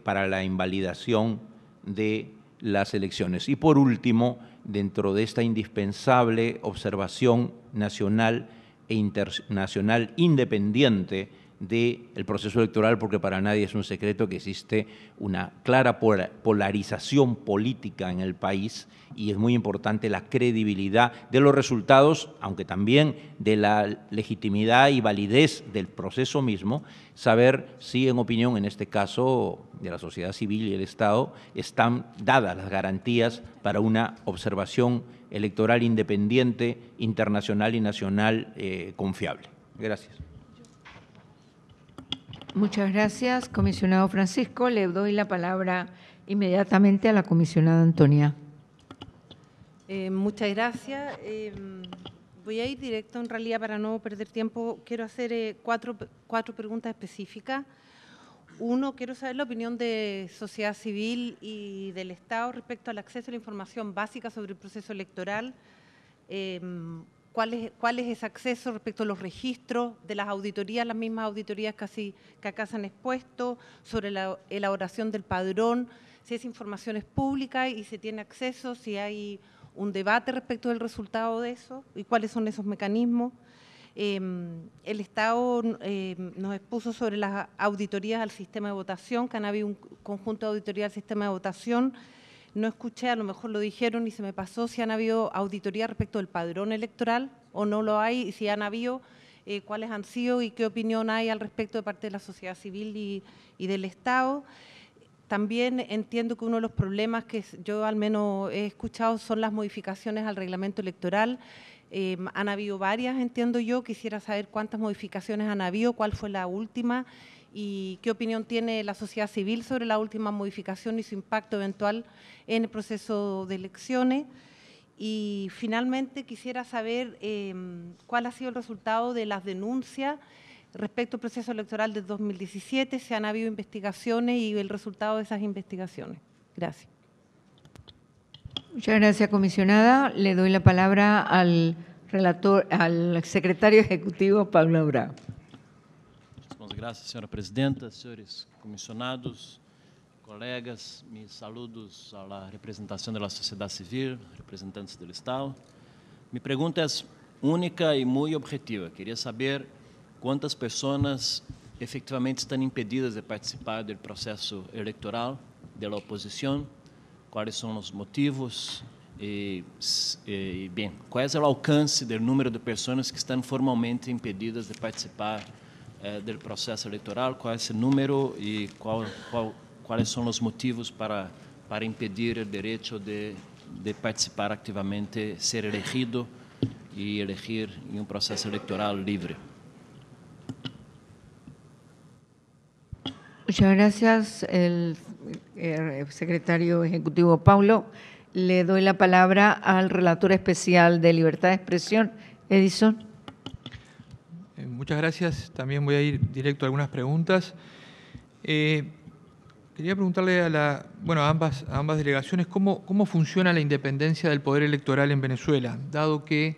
para la invalidación de las elecciones. Y por último, dentro de esta indispensable observación nacional e internacional independiente del proceso electoral, porque para nadie es un secreto que existe una clara polarización política en el país y es muy importante la credibilidad de los resultados, aunque también de la legitimidad y validez del proceso mismo, saber si en opinión, en este caso, de la sociedad civil y el Estado, están dadas las garantías para una observación electoral independiente, internacional y nacional eh, confiable. Gracias. Muchas gracias, comisionado Francisco. Le doy la palabra inmediatamente a la comisionada Antonia. Eh, muchas gracias. Eh, voy a ir directo, en realidad, para no perder tiempo. Quiero hacer eh, cuatro, cuatro preguntas específicas. Uno, quiero saber la opinión de sociedad civil y del Estado respecto al acceso a la información básica sobre el proceso electoral cuál es, es ese acceso respecto a los registros de las auditorías, las mismas auditorías que, que acá se han expuesto, sobre la elaboración del padrón, si esa información es pública y se tiene acceso, si hay un debate respecto del resultado de eso y cuáles son esos mecanismos. Em, el Estado em, nos expuso sobre las auditorías al sistema de votación, que han habido un conjunto de auditorías al sistema de votación, no escuché, a lo mejor lo dijeron y se me pasó, si han habido auditoría respecto del padrón electoral o no lo hay, y si han habido, eh, cuáles han sido y qué opinión hay al respecto de parte de la sociedad civil y, del Estado. También entiendo que uno de los problemas que yo al menos he escuchado son las modificaciones al reglamento electoral. Em, han habido varias, entiendo yo. Quisiera saber cuántas modificaciones han habido, cuál fue la última y qué opinión tiene la sociedad civil sobre la última modificación y su impacto eventual en el proceso de elecciones. Y finalmente quisiera saber em, cuál ha sido el resultado de las denuncias respecto al proceso electoral de 2017, si han habido investigaciones y el resultado de esas investigaciones. Gracias. Muchas gracias, comisionada. Le doy la palabra al relator, al secretario ejecutivo Pablo Abrao. Muito graças, senhora presidenta, senhores comissionados, colegas, Me saludos à representação da sociedade civil, representantes do Estado. Minha pergunta é única e muito objetiva. Queria saber quantas pessoas efetivamente estão impedidas de participar do processo eleitoral da oposição, quais são os motivos e, e bem, qual é o alcance do número de pessoas que estão formalmente impedidas de participar Eh, del proceso electoral, cuál es el número y cuáles son los motivos para, para impedir el derecho de, participar activamente, ser elegido y elegir en un proceso electoral libre. Muchas gracias, el, secretario ejecutivo Paulo. Le doy la palabra al relator especial de Libertad de Expresión, Edison. Eh, muchas gracias. También voy a ir directo a algunas preguntas. Eh, quería preguntarle a la, bueno, ambas, ambas delegaciones ¿cómo, cómo funciona la independencia del poder electoral en Venezuela, dado que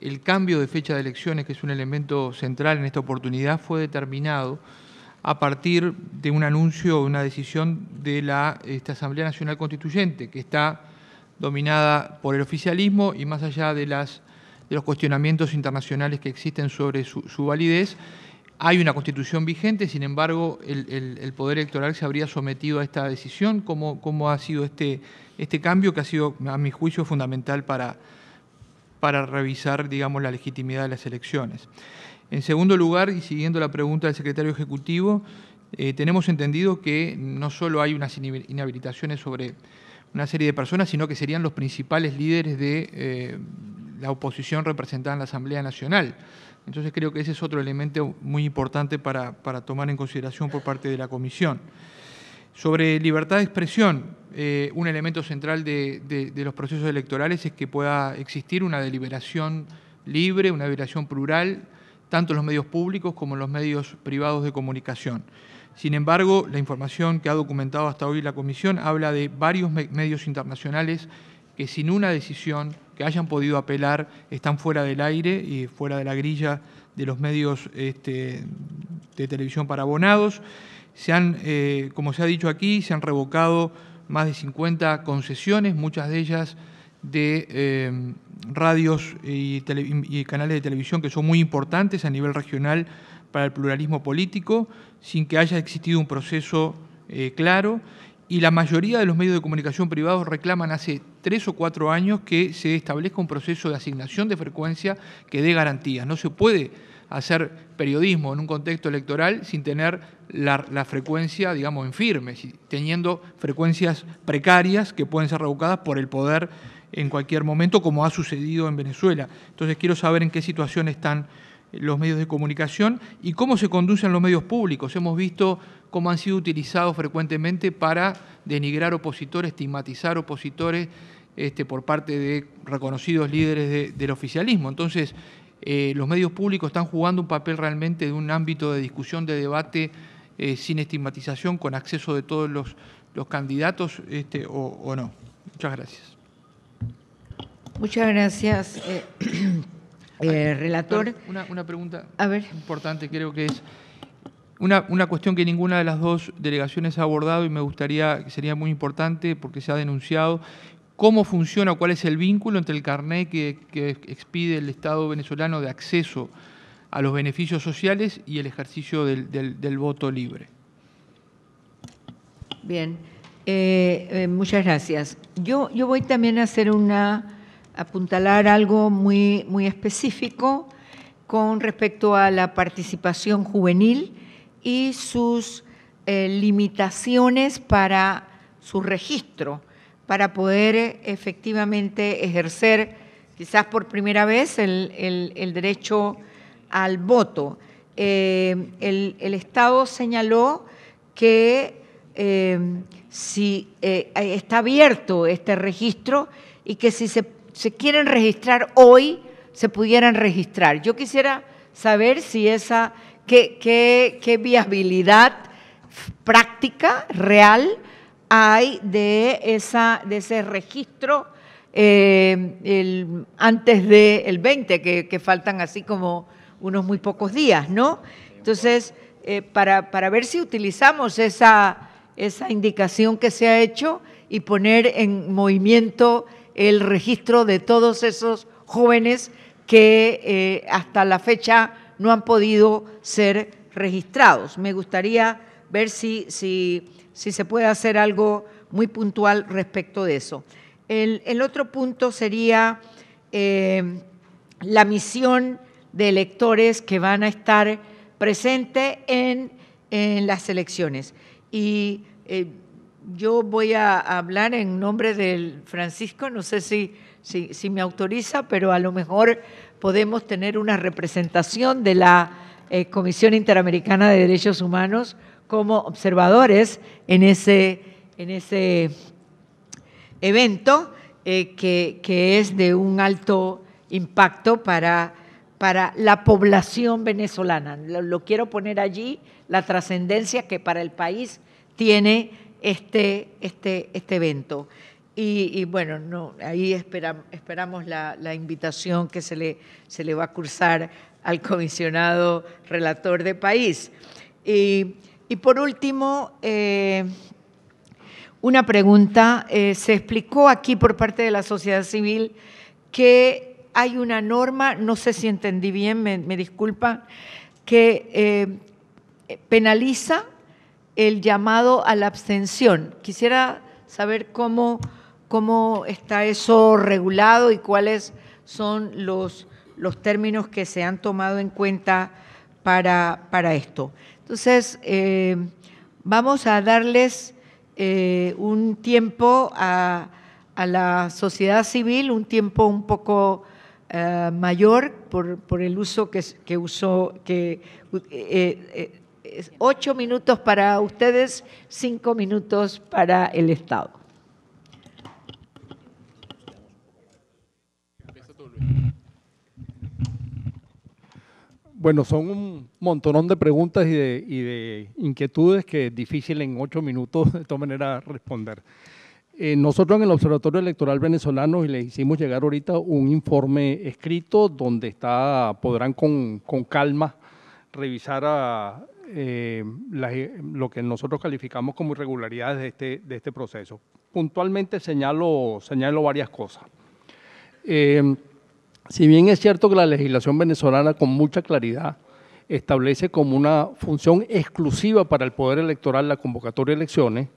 el cambio de fecha de elecciones, que es un elemento central en esta oportunidad, fue determinado a partir de un anuncio, o una decisión de la esta Asamblea Nacional Constituyente, que está dominada por el oficialismo y más allá de las de los cuestionamientos internacionales que existen sobre su, validez. Hay una constitución vigente, sin embargo, el, Poder Electoral se habría sometido a esta decisión. ¿Cómo, ha sido este, este cambio que ha sido, a mi juicio, fundamental para, para revisar, digamos, la legitimidad de las elecciones? En segundo lugar, y siguiendo la pregunta del secretario ejecutivo, eh, tenemos entendido que no solo hay unas inhabilitaciones sobre una serie de personas, sino que serían los principales líderes de, eh, la oposición representada en la Asamblea Nacional. Entonces creo que ese es otro elemento muy importante para, tomar en consideración por parte de la Comisión. Sobre libertad de expresión, eh, un elemento central de, los procesos electorales es que pueda existir una deliberación libre, una deliberación plural, tanto en los medios públicos como en los medios privados de comunicación. Sin embargo, la información que ha documentado hasta hoy la Comisión habla de varios medios internacionales que sin una decisión que hayan podido apelar están fuera del aire y fuera de la grilla de los medios este, de televisión para abonados. Se han, eh, como se ha dicho aquí, se han revocado más de 50 concesiones, muchas de ellas de eh, radios y, canales de televisión que son muy importantes a nivel regional para el pluralismo político, sin que haya existido un proceso eh, claro. Y la mayoría de los medios de comunicación privados reclaman hace tres o cuatro años que se establezca un proceso de asignación de frecuencia que dé garantías. No se puede hacer periodismo en un contexto electoral sin tener la, frecuencia, digamos, en firme, teniendo frecuencias precarias que pueden ser revocadas por el poder en cualquier momento, como ha sucedido en Venezuela. Entonces quiero saber en qué situación están los medios de comunicación y cómo se conducen los medios públicos. Hemos visto cómo han sido utilizados frecuentemente para denigrar opositores, estigmatizar opositores este, por parte de reconocidos líderes del oficialismo. Entonces, eh, los medios públicos están jugando un papel realmente de un ámbito de discusión, de debate, eh, sin estigmatización, con acceso de todos los, los candidatos este, o, no. Muchas gracias. Muchas gracias. Eh, eh, relator. Una, pregunta importante creo que es una, una, cuestión que ninguna de las dos delegaciones ha abordado y me gustaría, que sería muy importante porque se ha denunciado, cómo funciona o cuál es el vínculo entre el carnet que, expide el Estado venezolano de acceso a los beneficios sociales y el ejercicio del, voto libre. Bien, eh, eh, muchas gracias. Yo, yo voy también a hacer una apuntalar algo muy, muy específico con respecto a la participación juvenil y sus eh, limitaciones para su registro, para poder eh, efectivamente ejercer quizás por primera vez el, derecho al voto. Eh, el, Estado señaló que si está abierto este registro y que si se se quieren registrar hoy, se pudieran registrar. Yo quisiera saber si esa, qué, qué, viabilidad práctica, real, hay de, esa, de ese registro eh, antes del 20, que, faltan así como unos muy pocos días, ¿no? Entonces, eh, para, ver si utilizamos esa, esa indicación que se ha hecho y poner en movimiento el registro de todos esos jóvenes que eh, hasta la fecha no han podido ser registrados. Me gustaría ver si, si, se puede hacer algo muy puntual respecto de eso. El, otro punto sería eh, la misión de electores que van a estar presentes en, en las elecciones. Y eh, yo voy a hablar en nombre del Francisco, no sé si, me autoriza, pero a lo mejor podemos tener una representación de la eh, Comisión Interamericana de Derechos Humanos como observadores en ese, en ese evento eh, que, es de un alto impacto para, para la población venezolana. lo quiero poner allí, la trascendencia que para el país tiene este, este, este evento. Y, bueno, no, ahí esperamos la, invitación que se le, se le va a cursar al comisionado relator de país. Y, por último, eh, una pregunta. Eh, se explicó aquí por parte de la sociedad civil que hay una norma, no sé si entendí bien, me, disculpa, que eh, penaliza el llamado a la abstención. Quisiera saber cómo, cómo está eso regulado y cuáles son los, los términos que se han tomado en cuenta para, para esto. Entonces, eh, vamos a darles eh, un tiempo a, la sociedad civil, un tiempo un poco eh, mayor por, el uso que, que usó, que ocho minutos para ustedes, cinco minutos para el Estado. Bueno, son un montonón de preguntas y de, inquietudes que es difícil en ocho minutos de todas maneras responder. Eh, nosotros en el Observatorio Electoral Venezolano le hicimos llegar ahorita un informe escrito donde está, podrán con calma revisar a, eh, eh, lo que nosotros calificamos como irregularidades de este, de este proceso. Puntualmente señalo, varias cosas. Eh, si bien es cierto que la legislación venezolana con mucha claridad establece como una función exclusiva para el Poder Electoral la convocatoria de elecciones,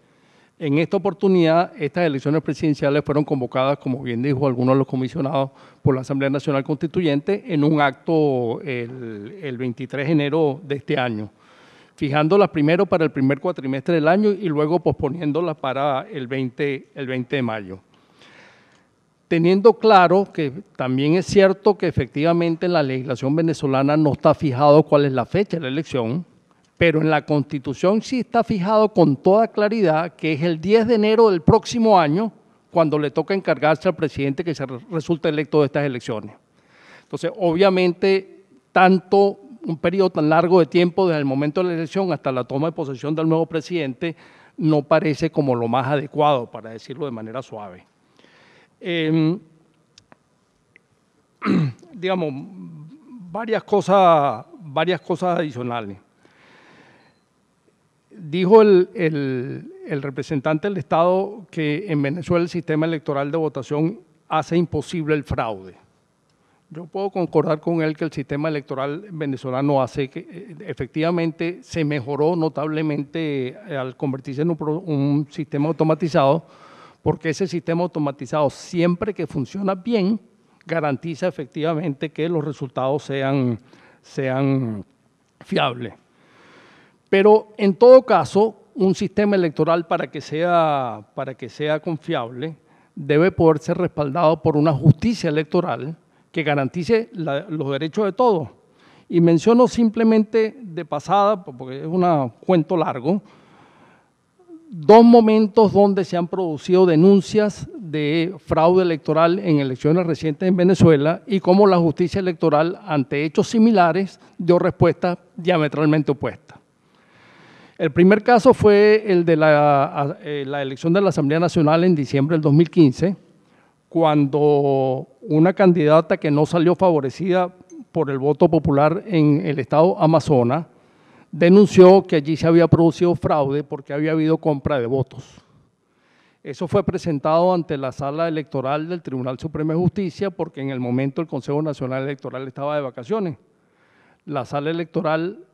en esta oportunidad, estas elecciones presidenciales fueron convocadas, como bien dijo alguno de los comisionados, por la Asamblea Nacional Constituyente en un acto el, el 23 de enero de este año fijándolas primero para el primer cuatrimestre del año y luego posponiéndolas para el 20, el 20 de mayo. Teniendo claro que también es cierto que efectivamente en la legislación venezolana no está fijado cuál es la fecha de la elección, pero en la Constitución sí está fijado con toda claridad que es el 10 de enero del próximo año cuando le toca encargarse al presidente que se resulte electo de estas elecciones. Entonces, obviamente, tanto un periodo tan largo de tiempo desde el momento de la elección hasta la toma de posesión del nuevo presidente no parece como lo más adecuado, para decirlo de manera suave. Em, digamos, varias cosas, varias cosas adicionales. Dijo el representante del Estado que en Venezuela el sistema electoral de votación hace imposible el fraude. Yo puedo concordar con él que el sistema electoral venezolano hace que eh, efectivamente se mejoró notablemente eh, al convertirse en un, sistema automatizado, porque ese sistema automatizado siempre que funciona bien garantiza efectivamente que los resultados sean, sean fiables. Pero en todo caso, un sistema electoral para que sea, para que sea confiable debe poder ser respaldado por una justicia electoral que garantice los derechos de todos. Y menciono simplemente de pasada, porque es un cuento largo, dos momentos donde se han producido denuncias de fraude electoral en elecciones recientes en Venezuela y cómo la justicia electoral ante hechos similares dio respuesta diametralmente opuesta El primer caso fue el de la, eh, la elección de la Asamblea Nacional en diciembre del 2015, cuando una candidata que no salió favorecida por el voto popular en el estado Amazonas, denunció que allí se había producido fraude porque había habido compra de votos. Eso fue presentado ante la sala electoral del Tribunal Supremo de Justicia porque en el momento el Consejo Nacional Electoral estaba de vacaciones. La sala electoral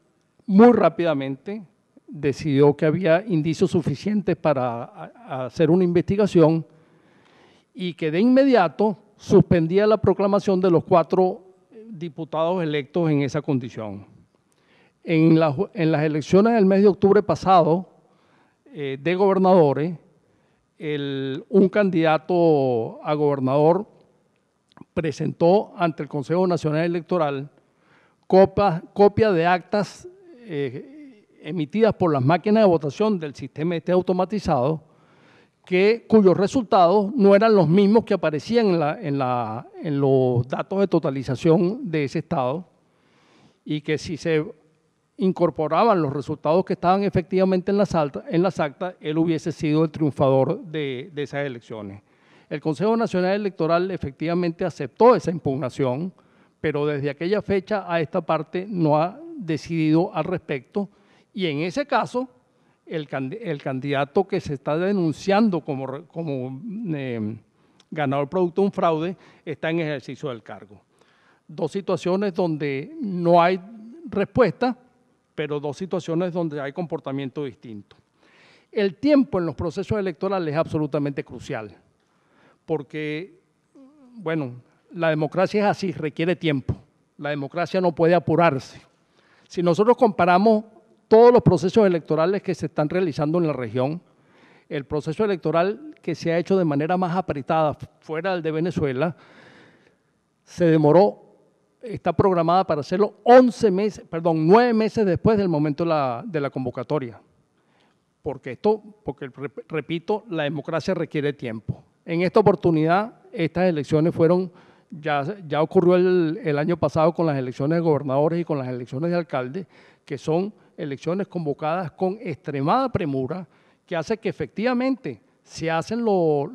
muy rápidamente decidió que había indicios suficientes para hacer una investigación y que de inmediato suspendía la proclamación de los cuatro diputados electos en esa condición. En, las elecciones del mes de octubre pasado eh, de gobernadores, un candidato a gobernador presentó ante el Consejo Nacional Electoral copias de actas eh, emitidas por las máquinas de votación del sistema este automatizado, cuyos resultados no eran los mismos que aparecían en, la, en, la, en los datos de totalización de ese estado y que si se incorporaban los resultados que estaban efectivamente en las, en las actas, él hubiese sido el triunfador de, de, esas elecciones. El Consejo Nacional Electoral efectivamente aceptó esa impugnación, pero desde aquella fecha a esta parte no ha decidido al respecto y en ese caso el, candidato que se está denunciando como, eh, ganador producto de un fraude está en ejercicio del cargo. Dos situaciones donde no hay respuesta, pero dos situaciones donde hay comportamiento distinto. El tiempo en los procesos electorales es absolutamente crucial, porque, bueno, la democracia es así, requiere tiempo. La democracia no puede apurarse. Si nosotros comparamos todos los procesos electorales que se están realizando en la región, el proceso electoral que se ha hecho de manera más apretada fuera del de Venezuela, se demoró, está programada para hacerlo nueve meses, perdón, meses después del momento de la, convocatoria. Porque esto, porque repito, la democracia requiere tiempo. En esta oportunidad, estas elecciones fueron, ya, ya ocurrió el, el año pasado con las elecciones de gobernadores y con las elecciones de alcaldes, que son elecciones convocadas con extremada premura, que hace que efectivamente se hacen los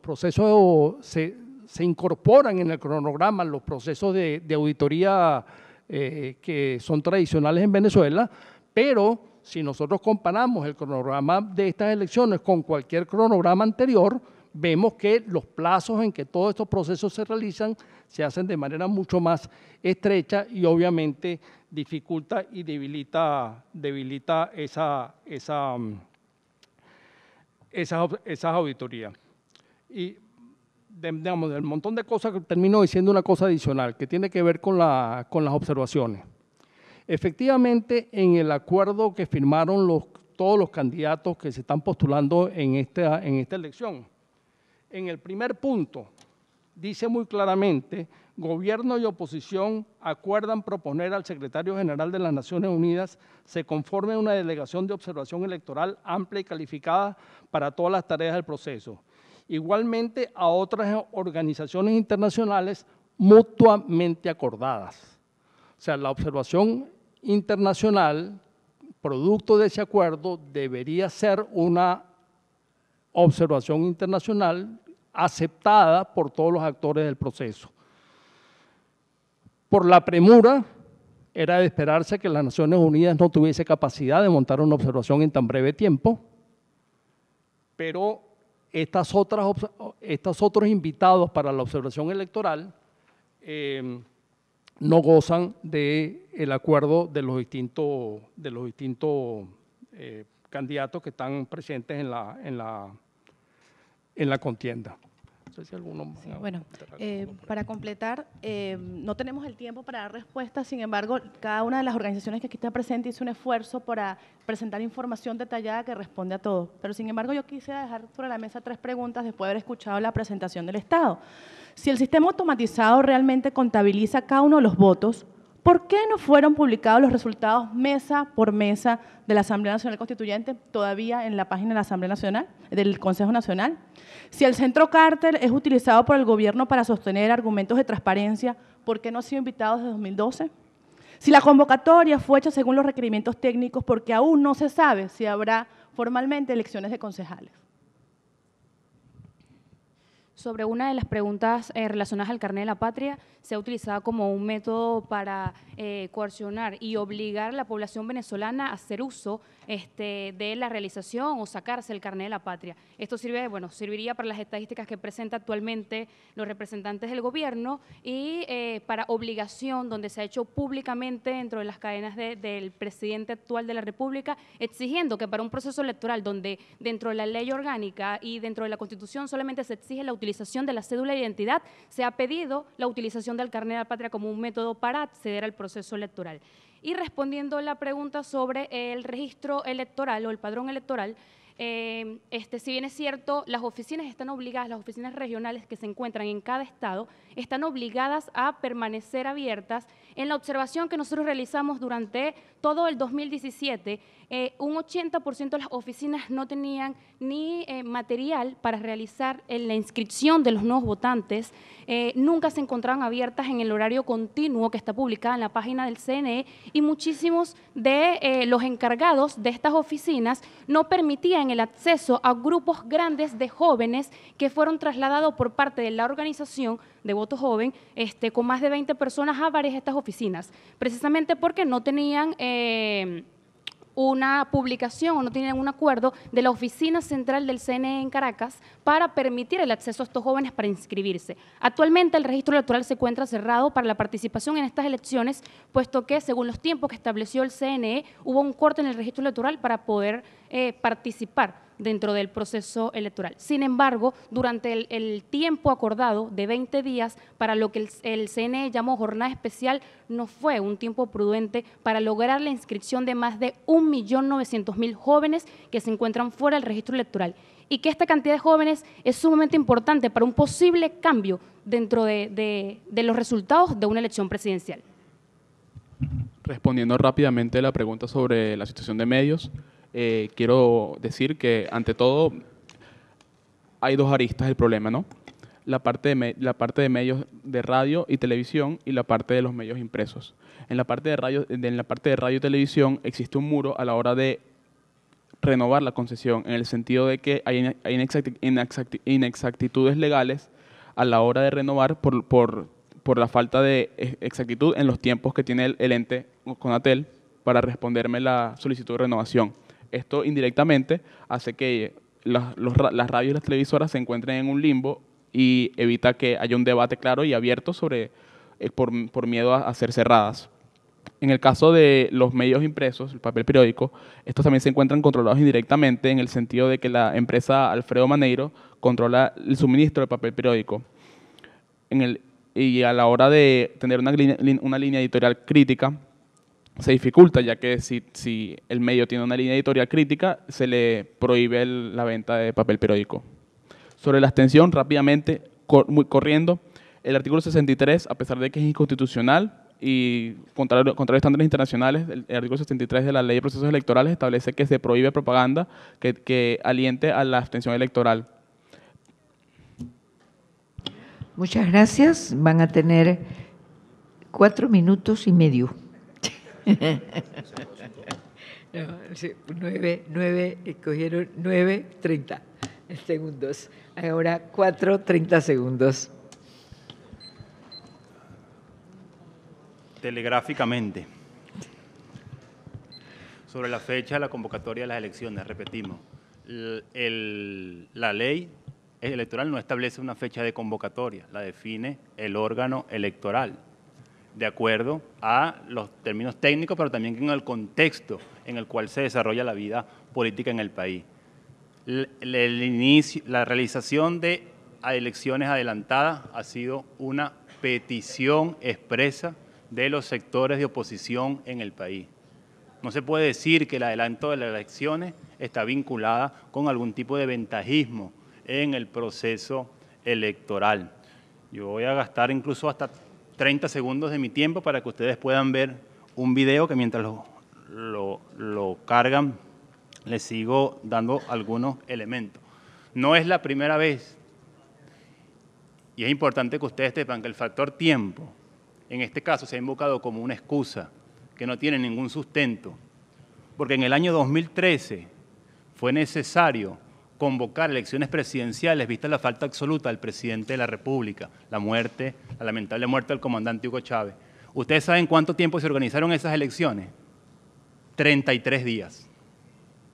procesos, se, se, incorporan en el cronograma los procesos de, de auditoría eh, que son tradicionales en Venezuela, pero si nosotros comparamos el cronograma de estas elecciones con cualquier cronograma anterior, vemos que los plazos en que todos estos procesos se realizan se hacen de manera mucho más estrecha y obviamente dificulta y debilita, debilita esa, esa, mm, esas, auditorías. Y digamos, del montón de cosas, termino diciendo una cosa adicional que tiene que ver con, las observaciones. Efectivamente, en el acuerdo que firmaron todos los candidatos que se están postulando en esta elección, en el primer punto, dice muy claramente, gobierno y oposición acuerdan proponer al secretario general de las Naciones Unidas se conforme una delegación de observación electoral amplia y calificada para todas las tareas del proceso. Igualmente a otras organizaciones internacionales mutuamente acordadas. O sea, la observación internacional, producto de ese acuerdo, debería ser una observación internacional aceptada por todos los actores del proceso. Por la premura, era de esperarse que las Naciones Unidas no tuviese capacidad de montar una observación en tan breve tiempo, pero estas otras, estos otros invitados para la observación electoral em, no gozan del acuerdo de los distintos, de los distintos eh, candidatos que están presentes en la, en la en la contienda. alguno, bueno, eh, para completar, eh, no tenemos el tiempo para dar respuestas, sin embargo, cada una de las organizaciones que aquí está presente hizo un esfuerzo para presentar información detallada que responde a todo. Pero sin embargo, yo quisiera dejar sobre la mesa tres preguntas después de haber escuchado la presentación del Estado. Si el sistema automatizado realmente contabiliza cada uno de los votos, ¿Por qué no fueron publicados los resultados mesa por mesa de la Asamblea Nacional Constituyente todavía en la página de la Asamblea Nacional, del Consejo Nacional? Si el centro cárter es utilizado por el gobierno para sostener argumentos de transparencia, ¿por qué no ha sido invitado desde 2012? Si la convocatoria fue hecha según los requerimientos técnicos, porque aún no se sabe si habrá formalmente elecciones de concejales sobre una de las preguntas eh, relacionadas al carnet de la patria, se ha utilizado como un método para coaccionar eh, coercionar y obligar a la población venezolana a hacer uso este, de la realización o sacarse el carnet de la patria. Esto sirve, bueno, serviría para las estadísticas que presenta actualmente los representantes del gobierno y eh, para obligación donde se ha hecho públicamente dentro de las cadenas del presidente actual de la República, exigiendo que para un proceso electoral donde dentro de la ley orgánica y dentro de la Constitución solamente se exige la utilización utilización de la cédula de identidad, se ha pedido la utilización del carnet de la patria como un método para acceder al proceso electoral. Y respondiendo la pregunta sobre el registro electoral o el padrón electoral, eh, este, si bien es cierto, las oficinas están obligadas, las oficinas regionales que se encuentran en cada estado, están obligadas a permanecer abiertas. En la observación que nosotros realizamos durante todo el 2017, eh, un 80% de las oficinas no tenían ni eh, material para realizar eh, la inscripción de los nuevos votantes, nunca se encontraban abiertas en el horario continuo que está publicado en la página del CNE y muchísimos de los encargados de estas oficinas no permitían el acceso a grupos grandes de jóvenes que fueron trasladados por parte de la organización de voto joven, este, con más de 20 personas a varias de estas oficinas, precisamente porque no tenían... Em, una publicación o no tenían un acuerdo de la oficina central del CNE en Caracas para permitir el acceso a estos jóvenes para inscribirse. Actualmente el registro electoral se encuentra cerrado para la participación en estas elecciones, puesto que según los tiempos que estableció el CNE hubo un corte en el registro electoral para poder eh, participar dentro del proceso electoral. Sin embargo, durante el, tiempo acordado de 20 días para lo que el, CNE llamó jornada especial, no fue un tiempo prudente para lograr la inscripción de más de 1.900.000 jóvenes que se encuentran fuera del registro electoral y que esta cantidad de jóvenes es sumamente importante para un posible cambio dentro de, de los resultados de una elección presidencial. Respondiendo rápidamente a la pregunta sobre la situación de medios, eh, quiero decir que ante todo hay dos aristas del problema, ¿no? La parte, de la parte de medios de radio y televisión y la parte de los medios impresos. En la parte de radio, en la parte de radio y televisión existe un muro a la hora de renovar la concesión, en el sentido de que hay inexactitudes legales a la hora de renovar por, por, la falta de exactitud en los tiempos que tiene el, el ente Conatel para responderme la solicitud de renovación. Esto indirectamente hace que las, radios y las televisoras se encuentren en un limbo y evita que haya un debate claro y abierto sobre, eh, por, miedo a, ser cerradas. En el caso de los medios impresos, el papel periódico, estos también se encuentran controlados indirectamente en el sentido de que la empresa Alfredo Maneiro controla el suministro del papel periódico. y a la hora de tener una, una línea editorial crítica, se dificulta, ya que si, el medio tiene una línea editorial crítica, se le prohíbe la venta de papel periódico. Sobre la abstención, rápidamente, muy corriendo, el artículo 63, a pesar de que es inconstitucional y contrario, los estándares internacionales, el, artículo 63 de la Ley de Procesos Electorales establece que se prohíbe propaganda que, que aliente a la abstención electoral. Muchas gracias. Van a tener cuatro minutos y medio. no, sí, nueve, nueve, nueve, segundos. Ahora cuatro, treinta segundos. Telegráficamente. Sobre la fecha de la convocatoria de las elecciones, repetimos, la ley electoral no establece una fecha de convocatoria, la define el órgano electoral de acuerdo a los términos técnicos, pero también en el contexto en el cual se desarrolla la vida política en el país. la realización de elecciones adelantadas ha sido una petición expresa de los sectores de oposición en el país. No se puede decir que el adelanto de las elecciones está vinculada con algún tipo de ventajismo en el proceso electoral. Yo voy a gastar incluso hasta 30 segundos de mi tiempo para que ustedes puedan ver un video que mientras lo, lo, cargan les sigo dando algunos elementos. No es la primera vez, y es importante que ustedes sepan que el factor tiempo, en este caso, se ha invocado como una excusa que no tiene ningún sustento, porque en el año 2013 fue necesario convocar elecciones presidenciales, vista la falta absoluta del presidente de la República, la muerte, la lamentable muerte del comandante Hugo Chávez. ¿Ustedes saben cuánto tiempo se organizaron esas elecciones? 33 días.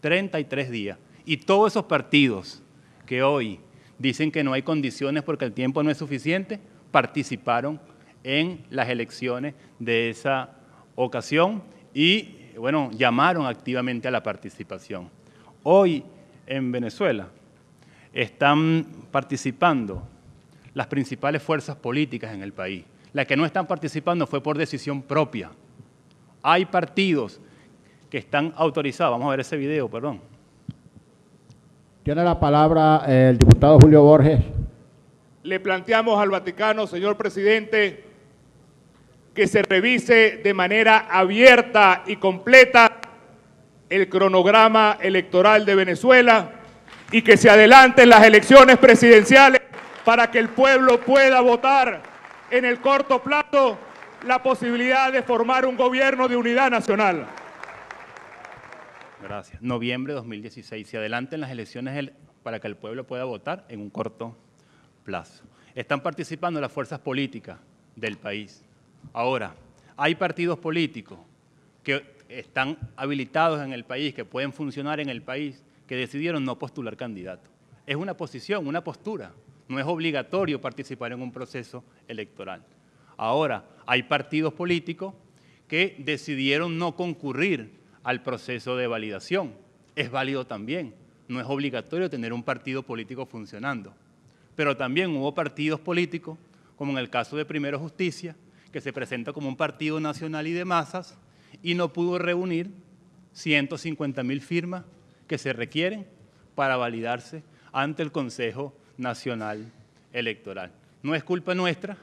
33 días. Y todos esos partidos que hoy dicen que no hay condiciones porque el tiempo no es suficiente, participaron en las elecciones de esa ocasión y, bueno, llamaron activamente a la participación. Hoy en Venezuela. Están participando las principales fuerzas políticas en el país. Las que no están participando fue por decisión propia. Hay partidos que están autorizados. Vamos a ver ese video, perdón. Tiene la palabra eh, el diputado Julio Borges. Le planteamos al Vaticano, señor presidente, que se revise de manera abierta y completa el cronograma electoral de Venezuela y que se adelanten las elecciones presidenciales para que el pueblo pueda votar en el corto plazo la posibilidad de formar un gobierno de unidad nacional. Gracias. Noviembre de 2016. Se adelanten las elecciones para que el pueblo pueda votar en un corto plazo. Están participando las fuerzas políticas del país. Ahora, hay partidos políticos que están habilitados en el país, que pueden funcionar en el país, que decidieron no postular candidato. Es una posición, una postura. No es obligatorio participar en un proceso electoral. Ahora, hay partidos políticos que decidieron no concurrir al proceso de validación. Es válido también. No es obligatorio tener un partido político funcionando. Pero también hubo partidos políticos, como en el caso de Primero Justicia, que se presenta como un partido nacional y de masas, y no pudo reunir 150.000 firmas que se requieren para validarse ante el Consejo Nacional Electoral. No es culpa nuestra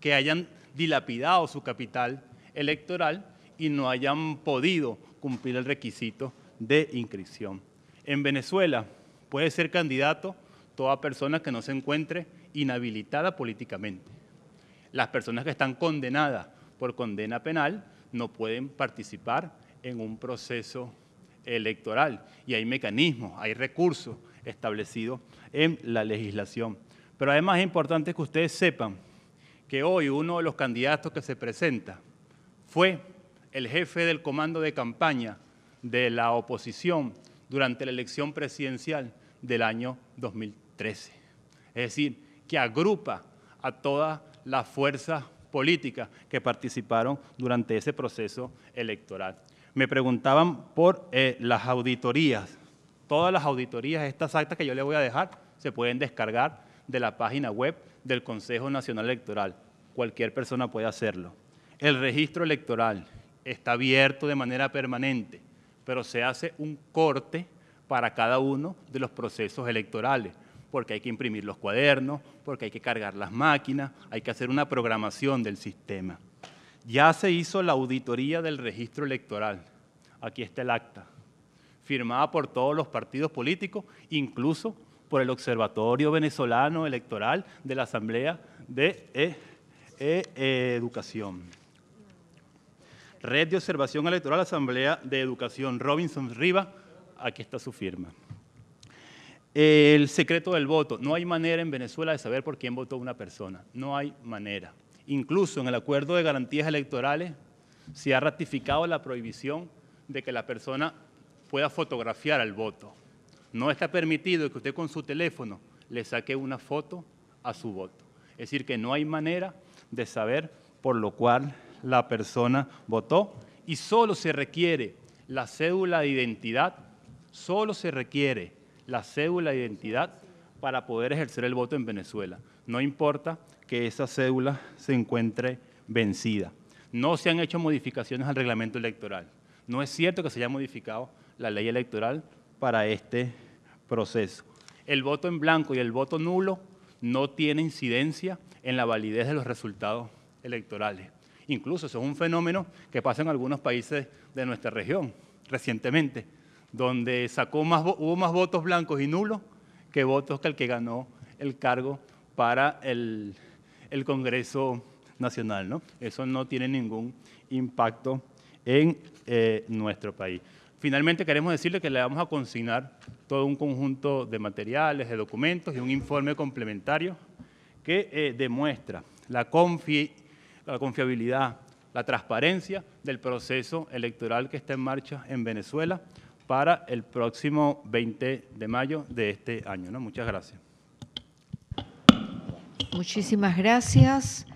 que hayan dilapidado su capital electoral y no hayan podido cumplir el requisito de inscripción. En Venezuela puede ser candidato toda persona que no se encuentre inhabilitada políticamente. Las personas que están condenadas por condena penal no pueden participar en un proceso electoral. Y hay mecanismos, hay recursos establecidos en la legislación. Pero además es importante que ustedes sepan que hoy uno de los candidatos que se presenta fue el jefe del comando de campaña de la oposición durante la elección presidencial del año 2013. Es decir, que agrupa a todas las fuerzas políticas que participaron durante ese proceso electoral. Me preguntaban por eh, las auditorías. Todas las auditorías, estas actas que yo les voy a dejar, se pueden descargar de la página web del Consejo Nacional Electoral. Cualquier persona puede hacerlo. El registro electoral está abierto de manera permanente, pero se hace un corte para cada uno de los procesos electorales porque hay que imprimir los cuadernos, porque hay que cargar las máquinas, hay que hacer una programación del sistema. Ya se hizo la auditoría del registro electoral. Aquí está el acta, firmada por todos los partidos políticos, incluso por el Observatorio Venezolano Electoral de la Asamblea de eh, eh, Educación. Red de Observación Electoral Asamblea de Educación, Robinson Riva, aquí está su firma el secreto del voto. No hay manera en Venezuela de saber por quién votó una persona. No hay manera. Incluso en el acuerdo de garantías electorales se ha ratificado la prohibición de que la persona pueda fotografiar al voto. No está permitido que usted con su teléfono le saque una foto a su voto. Es decir, que no hay manera de saber por lo cual la persona votó y solo se requiere la cédula de identidad, solo se requiere la cédula de identidad para poder ejercer el voto en Venezuela. No importa que esa cédula se encuentre vencida. No se han hecho modificaciones al reglamento electoral. No es cierto que se haya modificado la ley electoral para este proceso. El voto en blanco y el voto nulo no tiene incidencia en la validez de los resultados electorales. Incluso eso es un fenómeno que pasa en algunos países de nuestra región recientemente donde sacó más, hubo más votos blancos y nulos que votos que el que ganó el cargo para el, Congreso Nacional. Eso no tiene ningún impacto en eh, nuestro país. Finalmente queremos decirle que le vamos a consignar todo un conjunto de materiales, de documentos y un informe complementario que eh, demuestra la, la confiabilidad, la transparencia del proceso electoral que está en marcha en Venezuela, para el próximo 20 de mayo de este año. ¿no? Muchas gracias. Muchísimas gracias.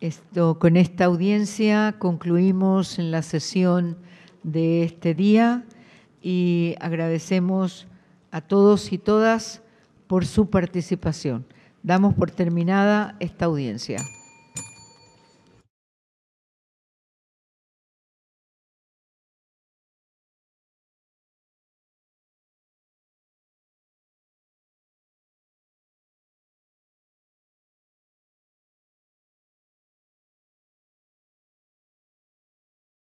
Esto, con esta audiencia concluimos en la sesión de este día y agradecemos a todos y todas por su participación. Damos por terminada esta audiencia.